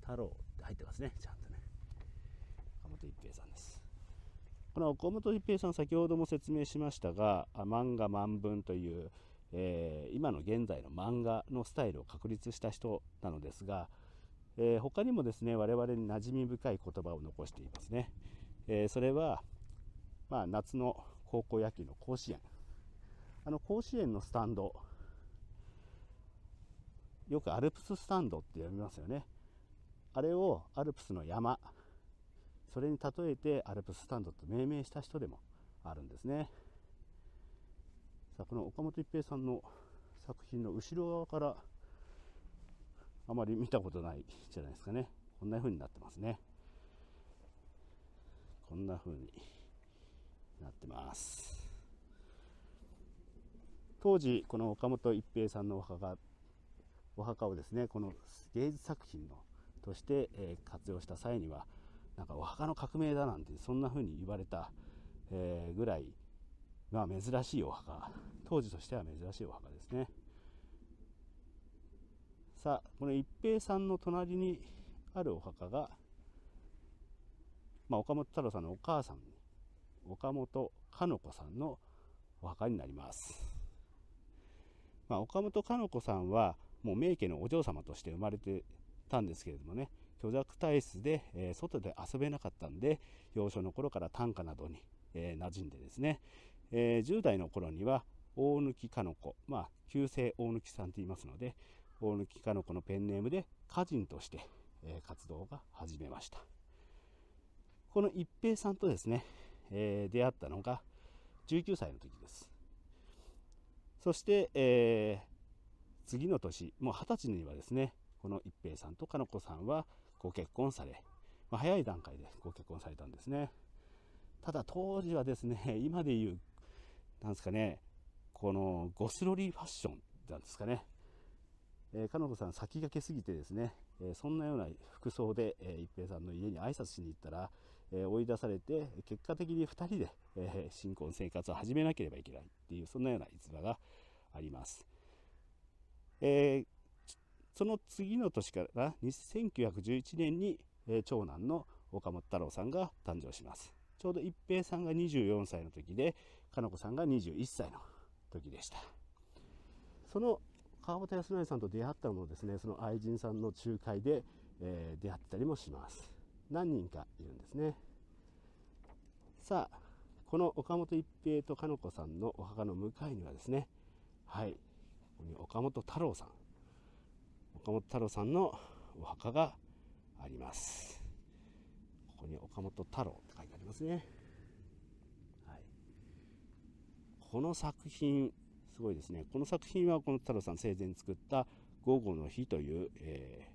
太郎って入ってますね、ちゃんとね。岡本一平さんです。この岡本一平さん、先ほども説明しましたが、漫画万文という、えー、今の現在の漫画のスタイルを確立した人なのですが、えー、他にもですね我々に馴染み深い言葉を残していますね、えー、それは、まあ、夏の高校野球の甲子園あの甲子園のスタンドよくアルプススタンドって読みますよねあれをアルプスの山それに例えてアルプススタンドと命名した人でもあるんですねさあこの岡本一平さんの作品の後ろ側からあまり見たことないじゃないですかねこんな風になってますねこんな風になってます当時この岡本一平さんのお墓がお墓をですねこの芸術作品のとして、え活用した際にはなんかお墓の革命だなんてそんな風に言われた、えぐらいが珍しいお墓当時としては珍しいお墓ですねさあこの一平さんの隣にあるお墓が、まあ、岡本太郎さんのお母さん岡本かの子さんのお墓になります、まあ、岡本かの子さんはもう名家のお嬢様として生まれてたんですけれどもね虚弱体質で、えー、外で遊べなかったんで幼少の頃から短歌などに、えー、馴染んでですねえー、10代の頃には大貫かの子、まあ、旧姓大貫さんと言いますので、大貫かの子のペンネームで歌人として、えー、活動が始めました。この一平さんとですね、えー、出会ったのが19歳の時です。そして、えー、次の年、もう20歳にはですね、この一平さんとかの子さんはご結婚され、まあ、早い段階でご結婚されたんですね。ただ当時はですね、(laughs) 今でいうなんですかね、このゴスロリファッションなんですかね、えー、かのこさん、先駆けすぎてですね、えー、そんなような服装で、えー、一平さんの家に挨拶しに行ったら、えー、追い出されて、結果的に2人で、え新婚生活を始めなければいけないっていう、そんなような逸話があります。えその次の年から1911年に、え長男の岡本太郎さんが誕生します。ちょうど一平さんが24歳の時で、かなこさんが21歳の時でした。その川端康成さんと出会ったのもですね、その愛人さんの仲介で、えー、出会ったりもします。何人かいるんですね。さあ、この岡本一平とかの子さんのお墓の向かいにはですね、はい、ここに岡本太郎さん、岡本太郎さんのお墓があります。ここに岡本太郎って書いてありますね。この作品、すごいですね。この作品はこの太郎さん生前作った午後の日という、え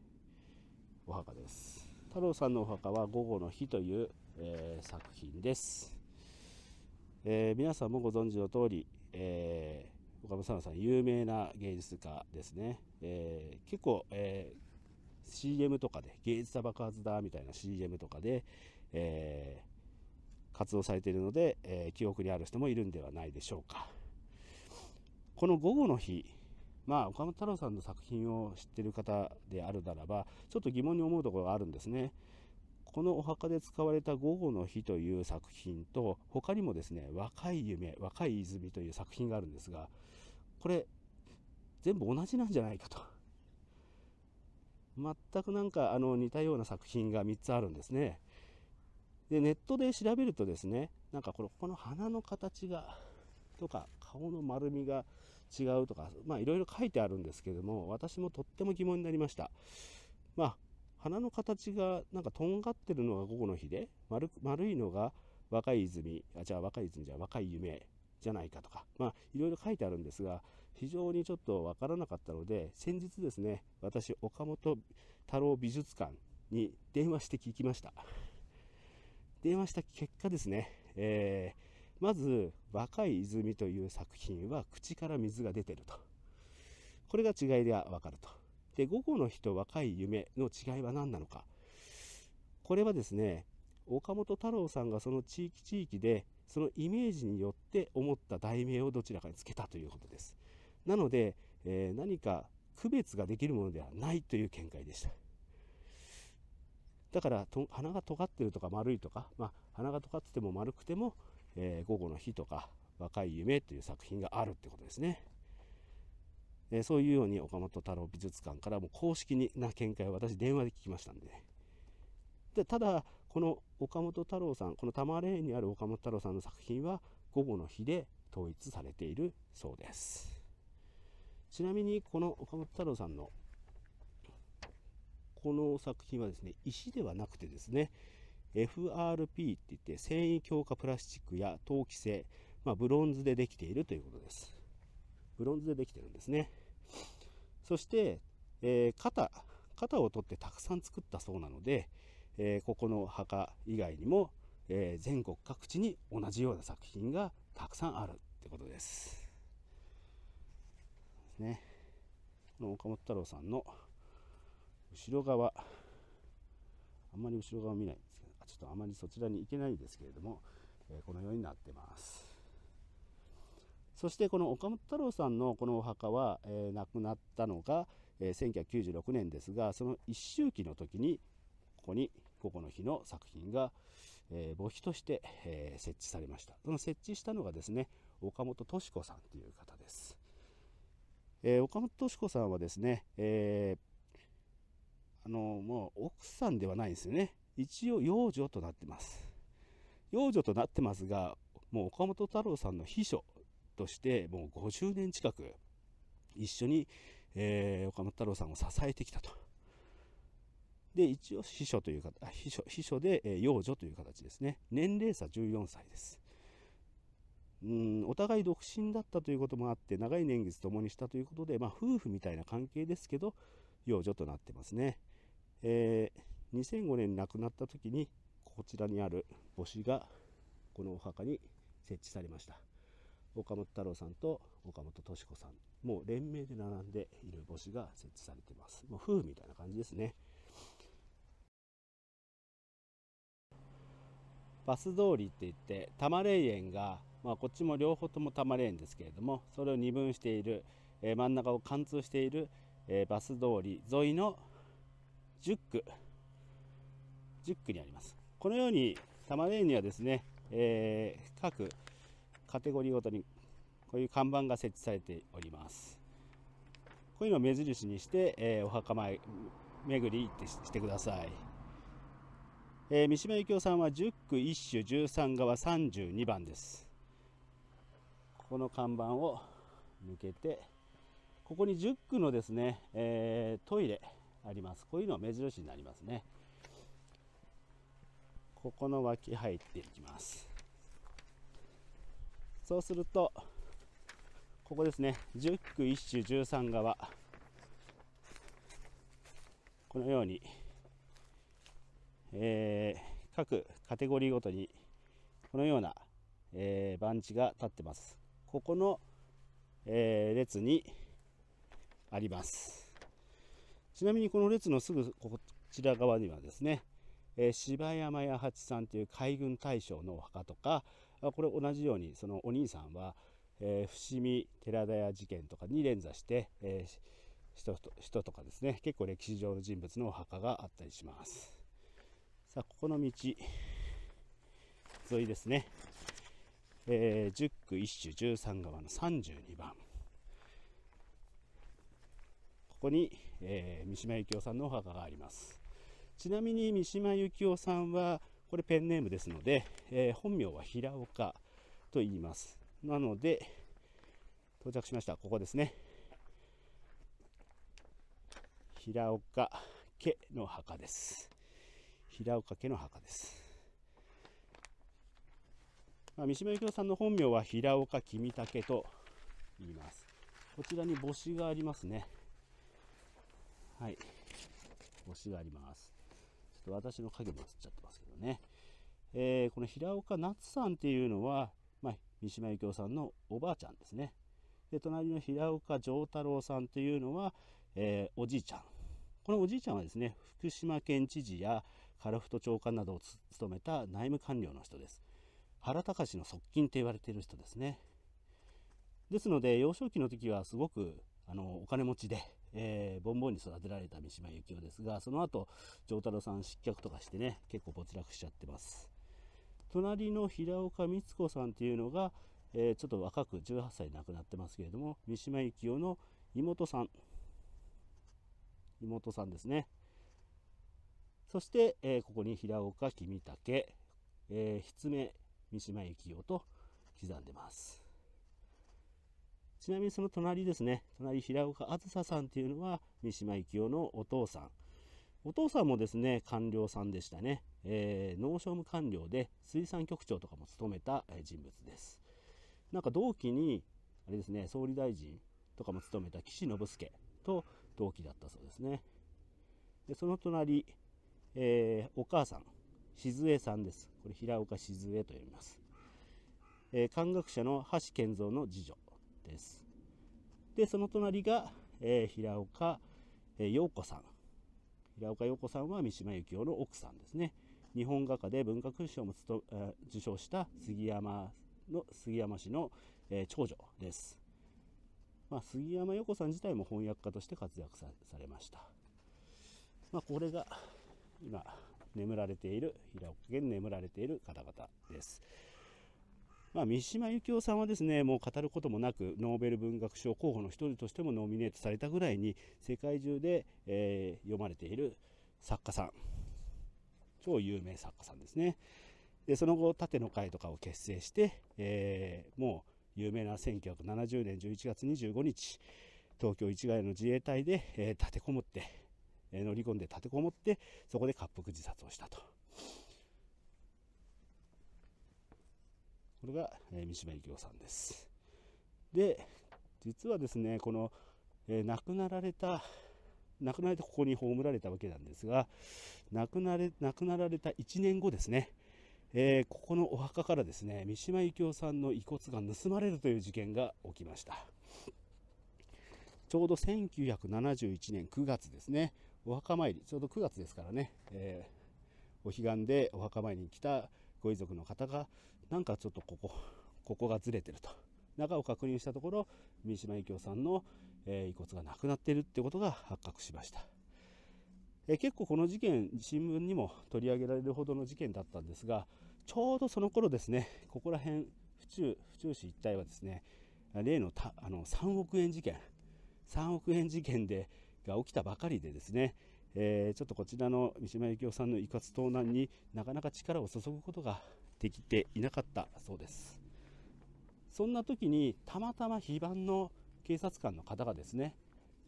ー、お墓です。太郎さんのお墓は午後の日という、えー、作品です、えー、皆さんもご存知の通り、え岡本太郎さん有名な芸術家ですね。え結構、え CM とかで芸術は爆発だみたいな CM とかで、え活動されているので、えー、記憶にある人もいるんではないでしょうか。この午後の日、まあ、岡本太郎さんの作品を知ってる方であるならば、ちょっと疑問に思うところがあるんですね。このお墓で使われた「午後の日」という作品と他にもですね「若い夢若い泉」という作品があるんですがこれ全部同じなんじゃないかと全くなんかあの似たような作品が3つあるんですねで、ネットで調べるとですね、なんかこの、この鼻の形が、とか、顔の丸みが違うとか、まあいろいろ書いてあるんですけども、私もとっても疑問になりました。まあ、鼻の形がなんかとんがってるのが午後の日で、丸丸いのが若い泉、あ、じゃあ若い泉じゃ若い夢じゃないかとか、まあ、いろいろ書いてあるんですが、非常にちょっとわからなかったので、先日ですね、私、岡本太郎美術館に電話して聞きました。電話した結果ですね、えー、まず「若い泉」という作品は口から水が出てるとこれが違いでは分かるとで午後の日と若い夢の違いは何なのかこれはですね岡本太郎さんがその地域地域でそのイメージによって思った題名をどちらかにつけたということですなので、えー、何か区別ができるものではないという見解でしただからと鼻が尖ってるとか丸いとか、まあ、鼻が尖ってても丸くても、えー、午後の日とか若い夢という作品があるってことですね。えー、そういうように岡本太郎美術館からも公式な見解を私電話で聞きましたんでね。でただこの岡本太郎さんこの多摩レーンにある岡本太郎さんの作品は午後の日で統一されているそうです。ちなみにこの岡本太郎さんのこの作品はですね、石ではなくてですね、FRP って言って繊維強化プラスチックや陶器製、まあ、ブロンズでできているということです。ブロンズでできてるんですね。そして、えー、肩、肩を取ってたくさん作ったそうなので、えー、ここの墓以外にも、えー、全国各地に同じような作品がたくさんあるってことです。ですね。この岡本太郎さんの後ろ側、あんまり後ろ側見ないんですけど、ちょっとあまりそちらに行けないんですけれども、えこのようになってます。そしてこの岡本太郎さんのこのお墓は、え亡くなったのが、え1996年ですがその一周期の時にここにここの日の作品が、え墓碑として、え設置されましたその設置したのがですね岡本敏子さんという方です、え岡本敏子さんはですね、えーあの、もう奥さんではないんですよね。一応養女となってます。養女となってますが、もう岡本太郎さんの秘書として、もう50年近く、一緒に、えー、岡本太郎さんを支えてきたと。で、一応秘書という方、秘書、秘書で、えー、養女という形ですね。年齢差14歳です。うん、お互い独身だったということもあって、長い年月共にしたということで、まあ、夫婦みたいな関係ですけど、養女となってますね。えー、2005年亡くなった時にこちらにある墓誌がこのお墓に設置されました岡本太郎さんと岡本敏子さんもう連名で並んでいる墓誌が設置されていますもう夫婦みたいな感じですねバス通りっていって多摩霊園が、まあ、こっちも両方とも多摩霊園ですけれどもそれを二分している、えー、真ん中を貫通している、えー、バス通り沿いの10区、10区にあります。このように玉ねぎにはですね、えー、各カテゴリーごとにこういう看板が設置されております。こういうのを目印にして、えー、お墓参り巡りってしてください。えー、三島由紀夫さんは10区1種13側32番です。この看板を抜けて、ここに10区のですね、えー、トイレ、あります。こういうのは目印になりますね。ここの脇入っていきます。そうすると、ここですね、10区1種13側、このように、えー、各カテゴリーごとに、このような、えー、番地が立ってます。ここの、えー、列にあります。ちなみにこの列のすぐこちら側にはですね、えー、柴山八八さんという海軍大将のお墓とかこれ同じようにそのお兄さんは、えー、伏見寺田屋事件とかに連座して、えー、人と人とかですね結構歴史上の人物のお墓があったりしますさあここの道沿いですね、えー、10区1種13側の32番ここに、えー、三島由紀夫さんのお墓がありますちなみに三島由紀夫さんはこれペンネームですので、えー、本名は平岡と言いますなので到着しましたここですね平岡家の墓です平岡家の墓ですまあ、三島由紀夫さんの本名は平岡君武と言います。こちらに墓誌がありますね。はい。星があります。ちょっと私の影も映っちゃってますけどね。えー、この平岡夏さんっていうのは、まあ、三島由紀夫さんのおばあちゃんですね。で、隣の平岡丈太郎さんというのは、えー、おじいちゃん。このおじいちゃんはですね、福島県知事や樺太長官などを務めた内務官僚の人です。原隆の側近って言われている人ですね。ですので、幼少期の時はすごくあのお金持ちで、えー、ボンボンに育てられた三島由紀夫ですが、その後、丈太郎さん失脚とかしてね、結構没落しちゃってます。隣の平岡光子さんっていうのが、えー、ちょっと若く18歳亡くなってますけれども、三島由紀夫の妹さん。妹さんですね。そして、えー、ここに平岡君武、えー、筆名三島由紀夫と刻んでます。ちなみにその隣ですね、隣平岡梓さんというのは、三島由紀夫のお父さん。お父さんもですね、官僚さんでしたね。えー、農商務官僚で水産局長とかも務めた人物です。なんか同期に、あれですね、総理大臣とかも務めた岸信介と同期だったそうですね。で、その隣、えー、お母さん、静江さんです。これ、平岡静江と呼びます。えー、漢学者の橋健三の次女。です。で、その隣が、えー、平岡、えー、陽子さん。平岡陽子さんは三島由紀夫の奥さんですね。日本画家で文化勲章も受賞した杉山の杉山氏の、えー、長女です。まあ、杉山陽子さん自体も翻訳家として活躍されました。まあ、これが今眠られている平岡県眠られている方々です。まあ、三島由紀夫さんはですねもう語ることもなくノーベル文学賞候補の一人としてもノミネートされたぐらいに世界中で、えー、読まれている作家さん超有名作家さんですねでその後盾の会とかを結成して、えー、もう有名な1970年11月25日東京市街の自衛隊で、えー、立てこもって、乗り込んで立てこもってそこで滑腹自殺をしたと。これが、えー、三島由紀夫さんです。で、実はですね、この、えー、亡くなられた、亡くなられてここに葬られたわけなんですが、亡くなれ亡くなられた1年後ですね、えー、ここのお墓からですね、三島由紀夫さんの遺骨が盗まれるという事件が起きました。ちょうど1971年9月ですね、お墓参り、ちょうど9月ですからね、えー、お彼岸でお墓参りに来たご遺族の方が、なんかちょっとここ、ここがずれてると。中を確認したところ、三島由紀夫さんの、えー、遺骨がなくなっているってことが発覚しました。えー、結構この事件、新聞にも取り上げられるほどの事件だったんですが、ちょうどその頃ですね、ここら辺、府中、府中市一帯はですね、例のたあの3億円事件、3億円事件でが起きたばかりでですね、えー、ちょっとこちらの三島由紀夫さんの遺骨盗難になかなか力を注ぐことができていなかったそうですそんな時にたまたま非番の警察官の方がですね、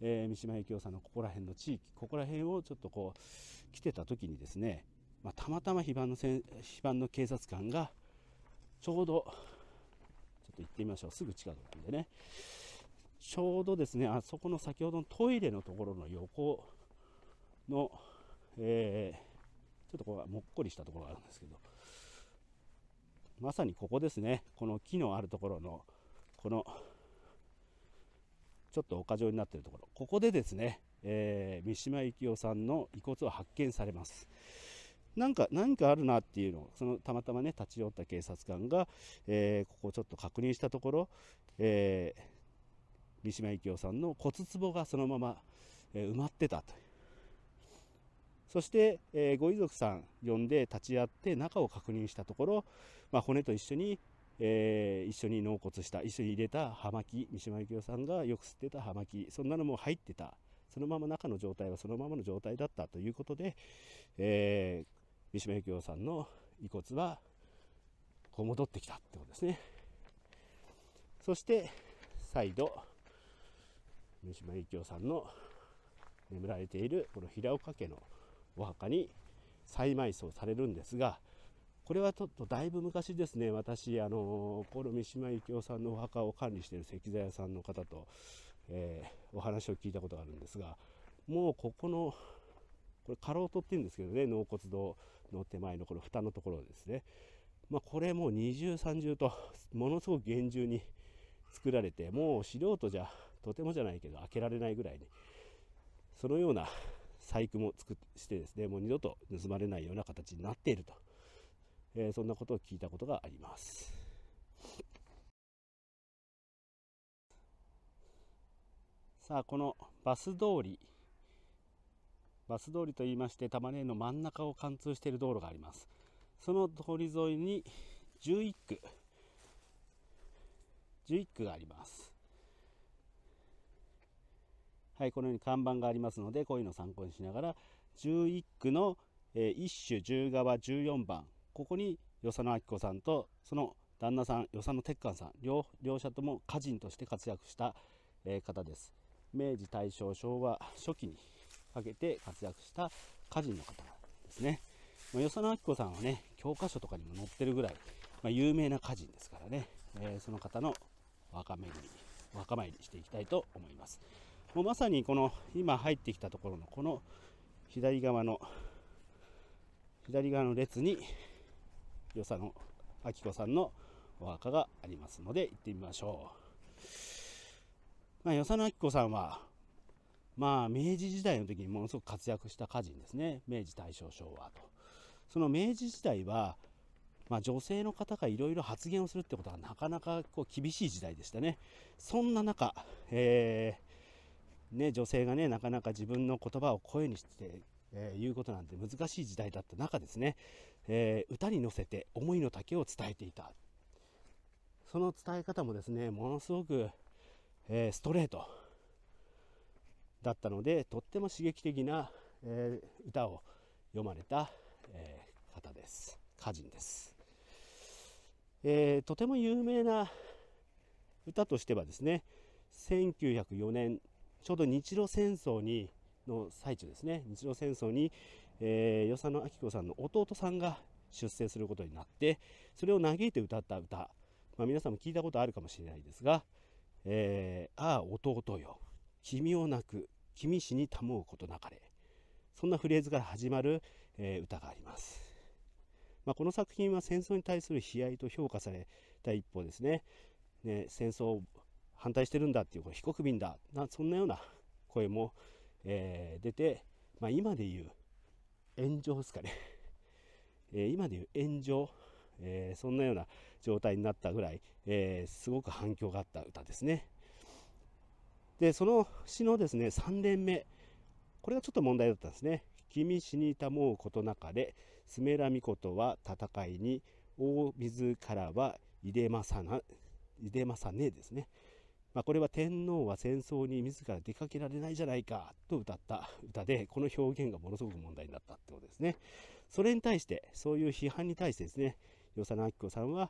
えー、三島由紀夫さんのここら辺の地域ここら辺をちょっとこう来てた時にですね、まあ、たまたま非番の非番の警察官がちょうどちょっと行ってみましょうすぐ近くなんでねちょうどですねあそこの先ほどのトイレのところの横の、えー、ちょっとこうもっこりしたところがあるんですけどまさにここですねこの木のあるところのこのちょっと丘状になっているところここでですね、えー、三島由紀夫さんの遺骨を発見されますなんか何かあるなっていうのをそのたまたまね立ち寄った警察官が、えー、ここちょっと確認したところ、えー、三島由紀夫さんの骨壺がそのまま、え埋まってたとそして、えご遺族さん呼んで立ち会って中を確認したところ、まあ、骨と一緒に、えー、一緒に納骨した一緒に入れた葉巻三島由紀夫さんがよく吸ってた葉巻そんなのも入ってたそのまま中の状態はそのままの状態だったということで、えー、三島由紀夫さんの遺骨はこう戻ってきたってことですねそして再度三島由紀夫さんの眠られているこの平岡家のお墓に再埋葬されるんですがこれはちょっとだいぶ昔ですね、私、あの、この三島由紀夫さんのお墓を管理している石材屋さんの方と、えー、お話を聞いたことがあるんですが、もうここの、これ、カロうとって言うんですけどね、納骨堂の手前のこの蓋のところですね。まあ、これもう二重三重と、ものすごく厳重に作られて、もう素人じゃ、とてもじゃないけど、開けられないぐらいに、そのような細工も作ってですね、もう二度と盗まれないような形になっていると。えー、そんなことを聞いたことがあります。さあこのバス通りバス通りと言いまして玉ねぎの真ん中を貫通している道路がありますその通り沿いに11区11区がありますはいこのように看板がありますのでこういうのを参考にしながら11区の、えー、1種10側14番ここに与謝野明子さんとその旦那さん与謝野鉄幹さん両者とも歌人として活躍した、方です明治大正昭和初期にかけて活躍した歌人の方ですね、与謝野明子さんはね教科書とかにも載ってるぐらい、まあ、有名な歌人ですからね、えー、その方の若めに若参りしていきたいと思いますもうまさにこの今入ってきたところのこの左側の左側の列に与謝野明子さんのお墓がありますので行ってみましょう、まあ、与謝野明子さんはまあ明治時代の時にものすごく活躍した歌人ですね明治大正昭和とその明治時代はまあ、女性の方がいろいろ発言をするってことはなかなかこう厳しい時代でしたね。そんな中、えー、ね、女性がね、なかなか自分の言葉を声にして、えー、言うことなんて難しい時代だった中ですね、えー、歌に乗せて思いの丈を伝えていた。その伝え方もですね、ものすごく、えー、ストレートだったので、とっても刺激的な、えー、歌を読まれた、え方です。歌人です。えとても有名な歌としてはですね、1904年、ちょうど日露戦争にの最中ですね、日露戦争に、えー、与謝野明子さんの弟さんが出征することになってそれを嘆いて歌った歌、まあ、皆さんも聞いたことあるかもしれないですが「えー、ああ弟よ君を泣く君死にたもうことなかれ」そんなフレーズから始まる、えー、歌があります。まあ、この作品は戦争に対する悲哀と評価された一方ですねね戦争を反対してるんだっていうこれ非国民だなそんなような声も、えー、出て、まあ、今でいう炎上ですかね、(laughs) えー、今でいう炎上、えー、そんなような状態になったぐらい、えー、すごく反響があった歌ですねでその詩のですね3連目これがちょっと問題だったんですね君死にたもうことなかれスメラミコとは戦いに大水からは入れまさな入れまさねですねまあ、これは天皇は戦争に自ら出かけられないじゃないかと歌った歌で、この表現がものすごく問題になったってことですね。それに対して、そういう批判に対してですね、与謝野明子さんは、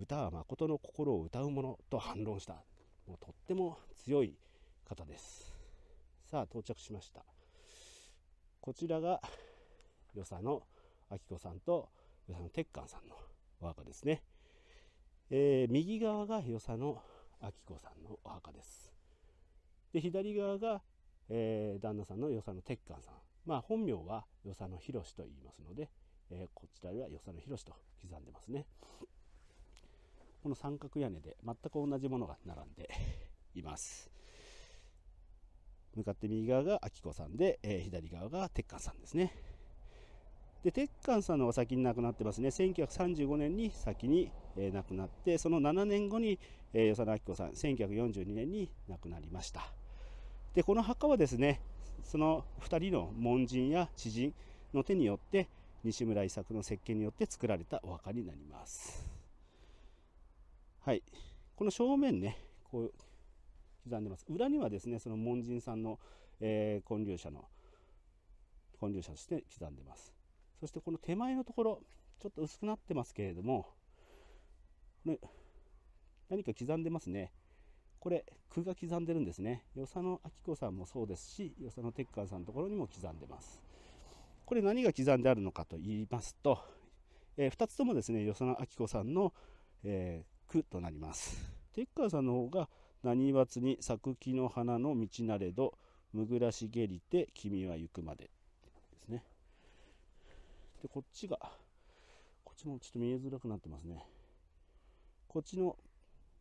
歌は誠の心を歌うものと反論した。もうとっても強い方です。さあ、到着しました。こちらが、与謝野明子さんと、与謝野鉄管さんの和歌ですね。えー、右側が与謝野明子さんのお墓です。で左側が、えー、旦那さんの与謝野鉄幹さん。まあ本名は与謝野宏と言いますので、えー、こちらでは与謝野宏と刻んでますね。この三角屋根で全く同じものが並んで (laughs) います。向かって右側が明子さんで、えー、左側が鉄幹さんですね。で鉄幹さんのお先に亡くなってますね1935年に先に、えー、亡くなってその7年後に、え与謝野明子さん1942年に亡くなりましたでこの墓はですねその2人の門人や知人の手によって西村伊作の設計によって作られたお墓になりますはいこの正面ねこう刻んでます裏にはですねその門人さんの、えー、建立者の建立者として刻んでますそしてこの手前のところちょっと薄くなってますけれどもこれ何か刻んでますね。これ、句が刻んでるんですね。与謝野明子さんもそうですし、与謝野鉄管さんのところにも刻んでます。これ何が刻んであるのかと言いますと、えー、2つともですね、与謝野明子さんの、えー、句となります。鉄管さんの方が、何罰に咲きの花の道なれど、むぐらしげりて君は行くまでですね。で、こっちが、こっちもちょっと見えづらくなってますね。こっちの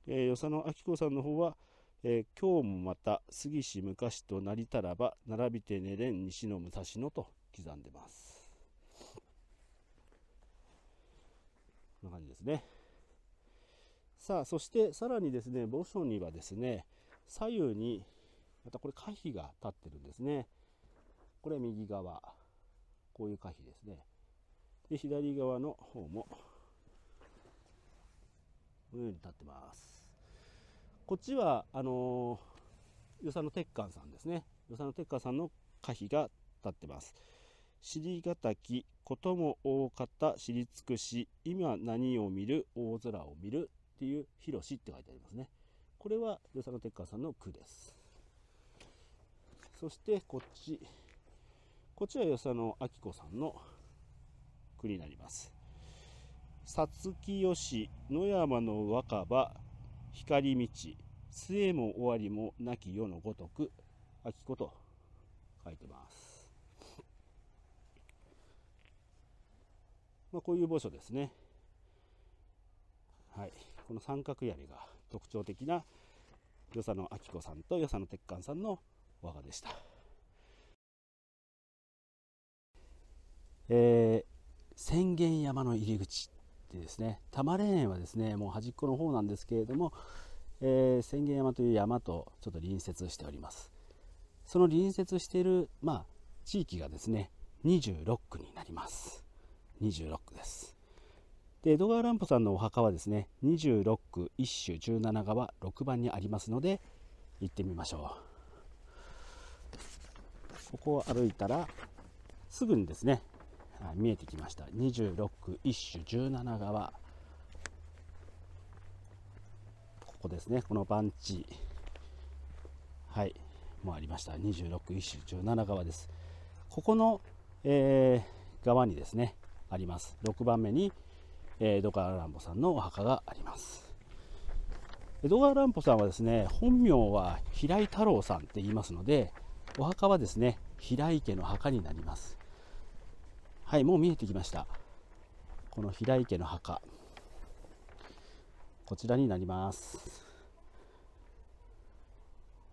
えー、与謝野明子さんの方は、えー、今日もまた杉氏昔となりたらば並びて寝れん西の武蔵野と刻んでますこんな感じですねさあそしてさらにですね墓所にはですね左右にまたこれ可否が立ってるんですねこれ右側こういう可否ですねで左側の方もこのように立ってますこっちは、あのー、与謝野鉄管さんですね。与謝野鉄管さんの歌否が立ってます。知りがたき、ことも多かった知り尽くし、今何を見る、大空を見るっていう、広しって書いてありますね。これは、与謝野鉄管さんの句です。そして、こっち。こっちは与謝野明子さんの句になります。さつきよし、野山の若葉、光道末も終わりもなき世のごとく秋子と書いてます、まあ、こういう墓所ですねはいこの三角屋根が特徴的な与謝野明子さんと与謝野鉄管さんの和歌でしたえー、宣言山の入り口ってですね多摩霊園はですねもう端っこの方なんですけれども、えー、千間山という山とちょっと隣接しておりますその隣接している、まあ、地域がですね26区になります26区ですで江戸川乱歩さんのお墓はですね26区1種17川6番にありますので行ってみましょうここを歩いたらすぐにですね見えてきました26区1種17側ここですねこの番地はいもありました26区1種17側ですここの、えー、側にですねあります6番目に、えー、ドカラランボさんのお墓があります江戸川乱歩さんはですね本名は平井太郎さんって言いますのでお墓はですね平井家の墓になりますはいもう見えてきましたこの平池の墓こちらになります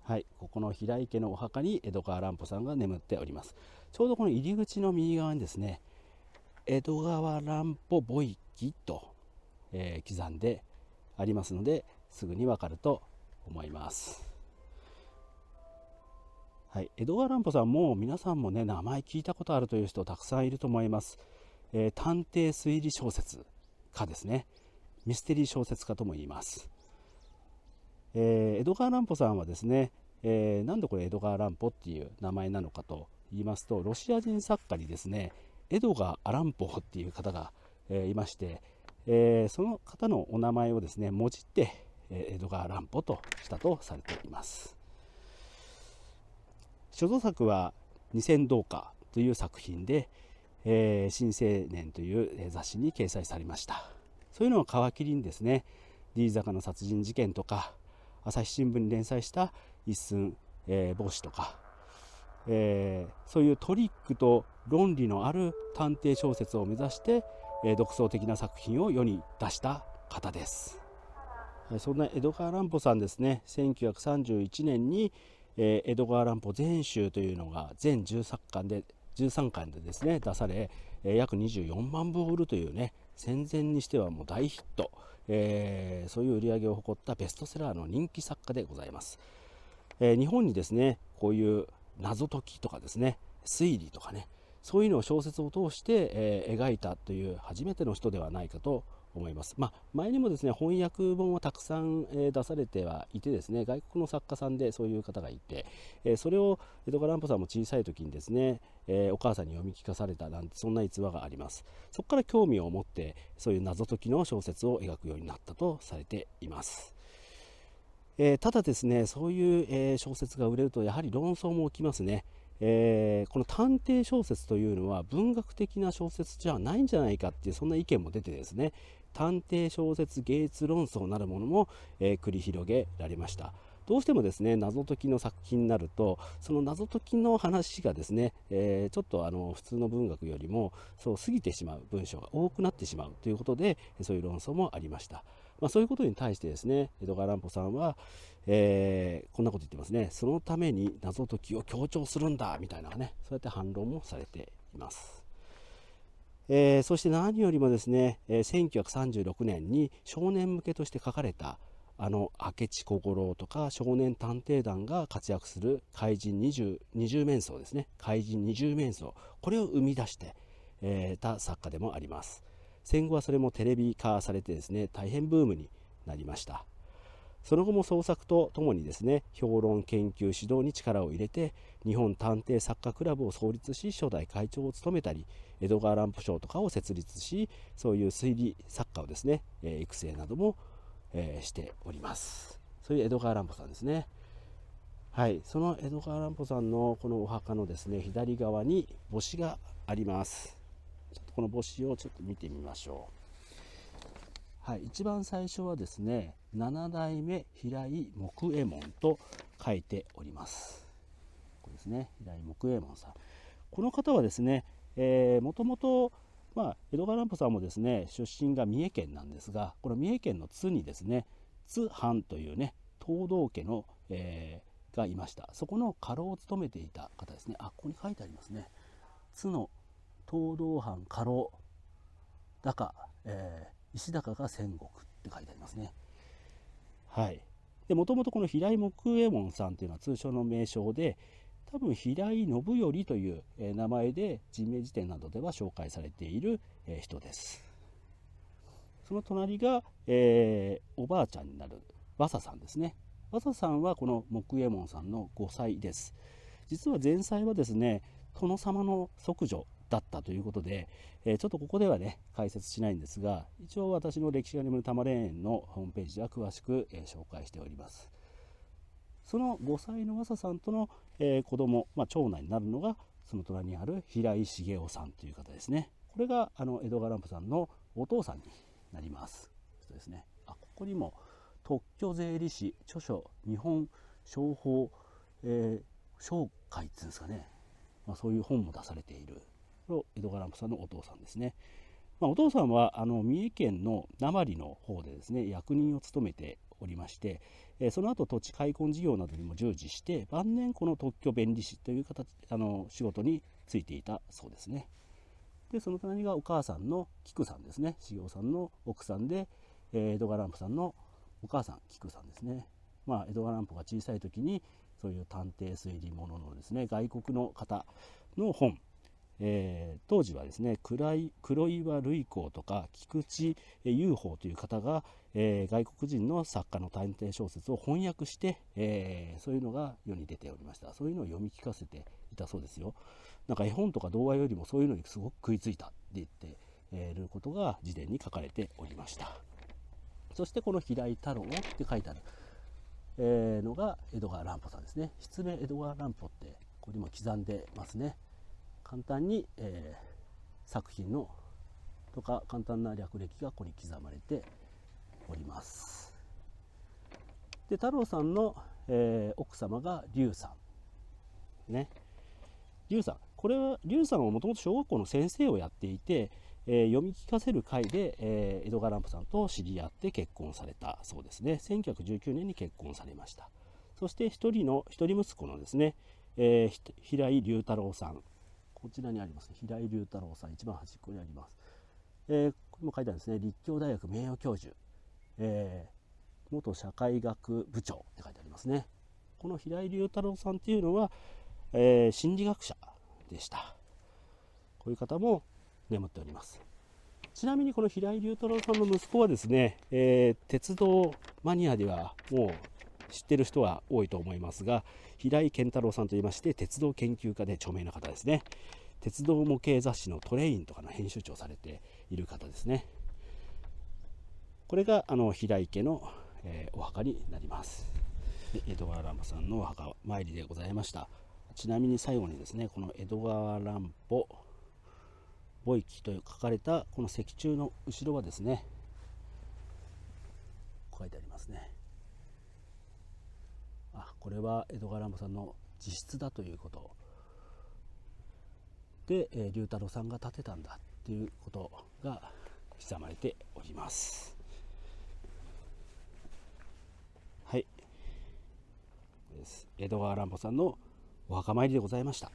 はいここの平池のお墓に江戸川乱歩さんが眠っておりますちょうどこの入り口の右側にですね江戸川乱歩墓域と、えー、刻んでありますのですぐにわかると思いますはい、江戸川乱歩さんも皆さんもね名前聞いたことあるという人たくさんいると思います、えー、探偵推理小説家ですねミステリー小説家とも言います、えー、江戸川乱歩さんはですね、えー、なんでこれ江戸川乱歩っていう名前なのかと言いますとロシア人作家にですね江戸川アランポっていう方が、えいまして、えその方のお名前をですねもじって、え江戸川乱歩としたとされています所蔵作は「二千銅貨」という作品で「えー、新青年」という雑誌に掲載されましたそういうのを皮切りにですね D 坂の殺人事件とか朝日新聞に連載した「一寸、えー、帽子」とか、えー、そういうトリックと論理のある探偵小説を目指して、えー、独創的な作品を世に出した方です。そんな江戸川乱歩さんですね1931年に、えー、江戸川乱歩全集というのが全13巻で13巻でですね出され、えー、約24万部を売るというね戦前にしてはもう大ヒット、えー、そういう売り上げを誇ったベストセラーの人気作家でございます、え日本にですねこういう謎解きとかですね推理とかねそういうのを小説を通して、え描いたという初めての人ではないかと思います。まあ、前にもですね翻訳本はたくさん、出されてはいてですね外国の作家さんでそういう方がいて、それを江戸川乱歩さんも小さい時にですね、お母さんに読み聞かされたなんてそんな逸話があります。そこから興味を持ってそういう謎解きの小説を描くようになったとされています。えただですねそういう、え小説が売れるとやはり論争も起きますね。えー、この探偵小説というのは文学的な小説じゃないんじゃないかっていうそんな意見も出てですね、探偵小説芸術論争なるものも、えー、繰り広げられました。どうしてもですね謎解きの作品になるとその謎解きの話がですね、えー、ちょっとあの普通の文学よりもそう過ぎてしまう文章が多くなってしまうということでそういう論争もありました。まあ、そういうことに対してですね江戸川乱歩さんは、えー、こんなこと言ってますねそのために謎解きを強調するんだみたいなねそうやって反論もされています。えー、そして何よりもですね、えー、1936年に少年向けとして書かれたあの明智小五郎とか少年探偵団が活躍する怪人二0 20面相ですね怪人二0面相これを生み出して、えー、た作家でもあります戦後はそれもテレビ化されてですね大変ブームになりましたその後も創作とともにですね評論研究指導に力を入れて日本探偵作家クラブを創立し初代会長を務めたり江戸川乱歩賞とかを設立しそういう推理作家をですね、え育成なども、えしておりますそういう江戸川乱歩さんですねはいその江戸川乱歩さんのこのお墓のですね左側に墓誌がありますちょっとこの墓子をちょっと見てみましょう。はい、一番最初はですね、7代目平井木右衛門と書いております。これですね、平井木右衛門さん。この方はですね、もともとまあ、江戸川乱歩さんもですね出身が三重県なんですがこの三重県の津にですね津藩というね藤堂家の、えー、がいましたそこの家老を務めていた方ですねあここに書いてありますね津の藤堂藩家老高、えー、石高が戦国って書いてありますねはいでもともとこの平井木右衛門さんというのは通称の名称で、多分平井信頼という名前で人名辞典などでは紹介されている人です。その隣が、えー、おばあちゃんになる和佐さんですね。和佐さんはこの木右衛門さんの5歳です。実は前妻はですね、殿様の息女だったということで、えー、ちょっとここではね、解説しないんですが、一応私の歴史が眠る玉霊園のホームページでは詳しく、えー、紹介しております。その5歳の和さんとの、えー、子供、まあ、長男になるのがその隣にある平井茂雄さんという方ですねこれがあの江戸川乱歩さんのお父さんになりますそうですねあここにも特許税理士著書日本商法、えー、紹介っていうんですかね、まあ、そういう本も出されている江戸川乱歩さんのお父さんですね、まあ、お父さんはあの三重県の鉛の方でですね役人を務めておりまして、えその後土地開墾事業などにも従事して晩年この特許弁理士という形あの仕事に就いていたそうですね。でその隣がお母さんの菊さんですね茂雄さんの奥さんで、え江戸川乱歩さんのお母さん菊さんですね。まあ、江戸川乱歩が小さい時にそういう探偵推理もののですね外国の方の本、えー、当時はですね黒い黒岩瑠光とか菊池雄宝という方が、えー、外国人の作家の探偵小説を翻訳して、えー、そういうのが世に出ておりましたそういうのを読み聞かせていたそうですよなんか絵本とか童話よりもそういうのにすごく食いついたって言っていることが事前に書かれておりましたそしてこの「平井太郎」って書いてある、えー、のが江戸川乱歩さんですね失明江戸川乱歩ってここにも刻んでますね簡単に、えー、作品のとか簡単な略歴がここに刻まれております。で太郎さんの、えー、奥様が龍さん。ね。龍さん。これは龍さんはもともと小学校の先生をやっていて、えー、読み聞かせる会で、えー、江戸川乱歩さんと知り合って結婚されたそうですね。1919年に結婚されました。そして一人の、一人息子のですね、えー、平井龍太郎さん。こちらにありますね。平井龍太郎さん、一番端っこにあります。えー、これも書いてあるんですね。立教大学名誉教授。えー、元社会学部長って書いてありますね。この平井龍太郎さんっていうのは、えー、心理学者でした。こういう方も眠っております。ちなみにこの平井龍太郎さんの息子はですね、えー、鉄道マニアではもう知ってる人は多いと思いますが、平井健太郎さんといいまして、鉄道研究家で著名な方ですね。鉄道模型雑誌のトレインとかの編集長をされている方ですね。これがあの平井家の、えー、お墓になります江戸川乱歩さんのお墓参りでございましたちなみに最後にですねこの江戸川乱歩母域と書かれたこの石柱の後ろはですね書いてありますねあこれは江戸川乱歩さんの自室だということで、えー、龍太郎さんが建てたんだっていうことが刻まれております。はいです江戸川乱歩さんのお墓参りでございました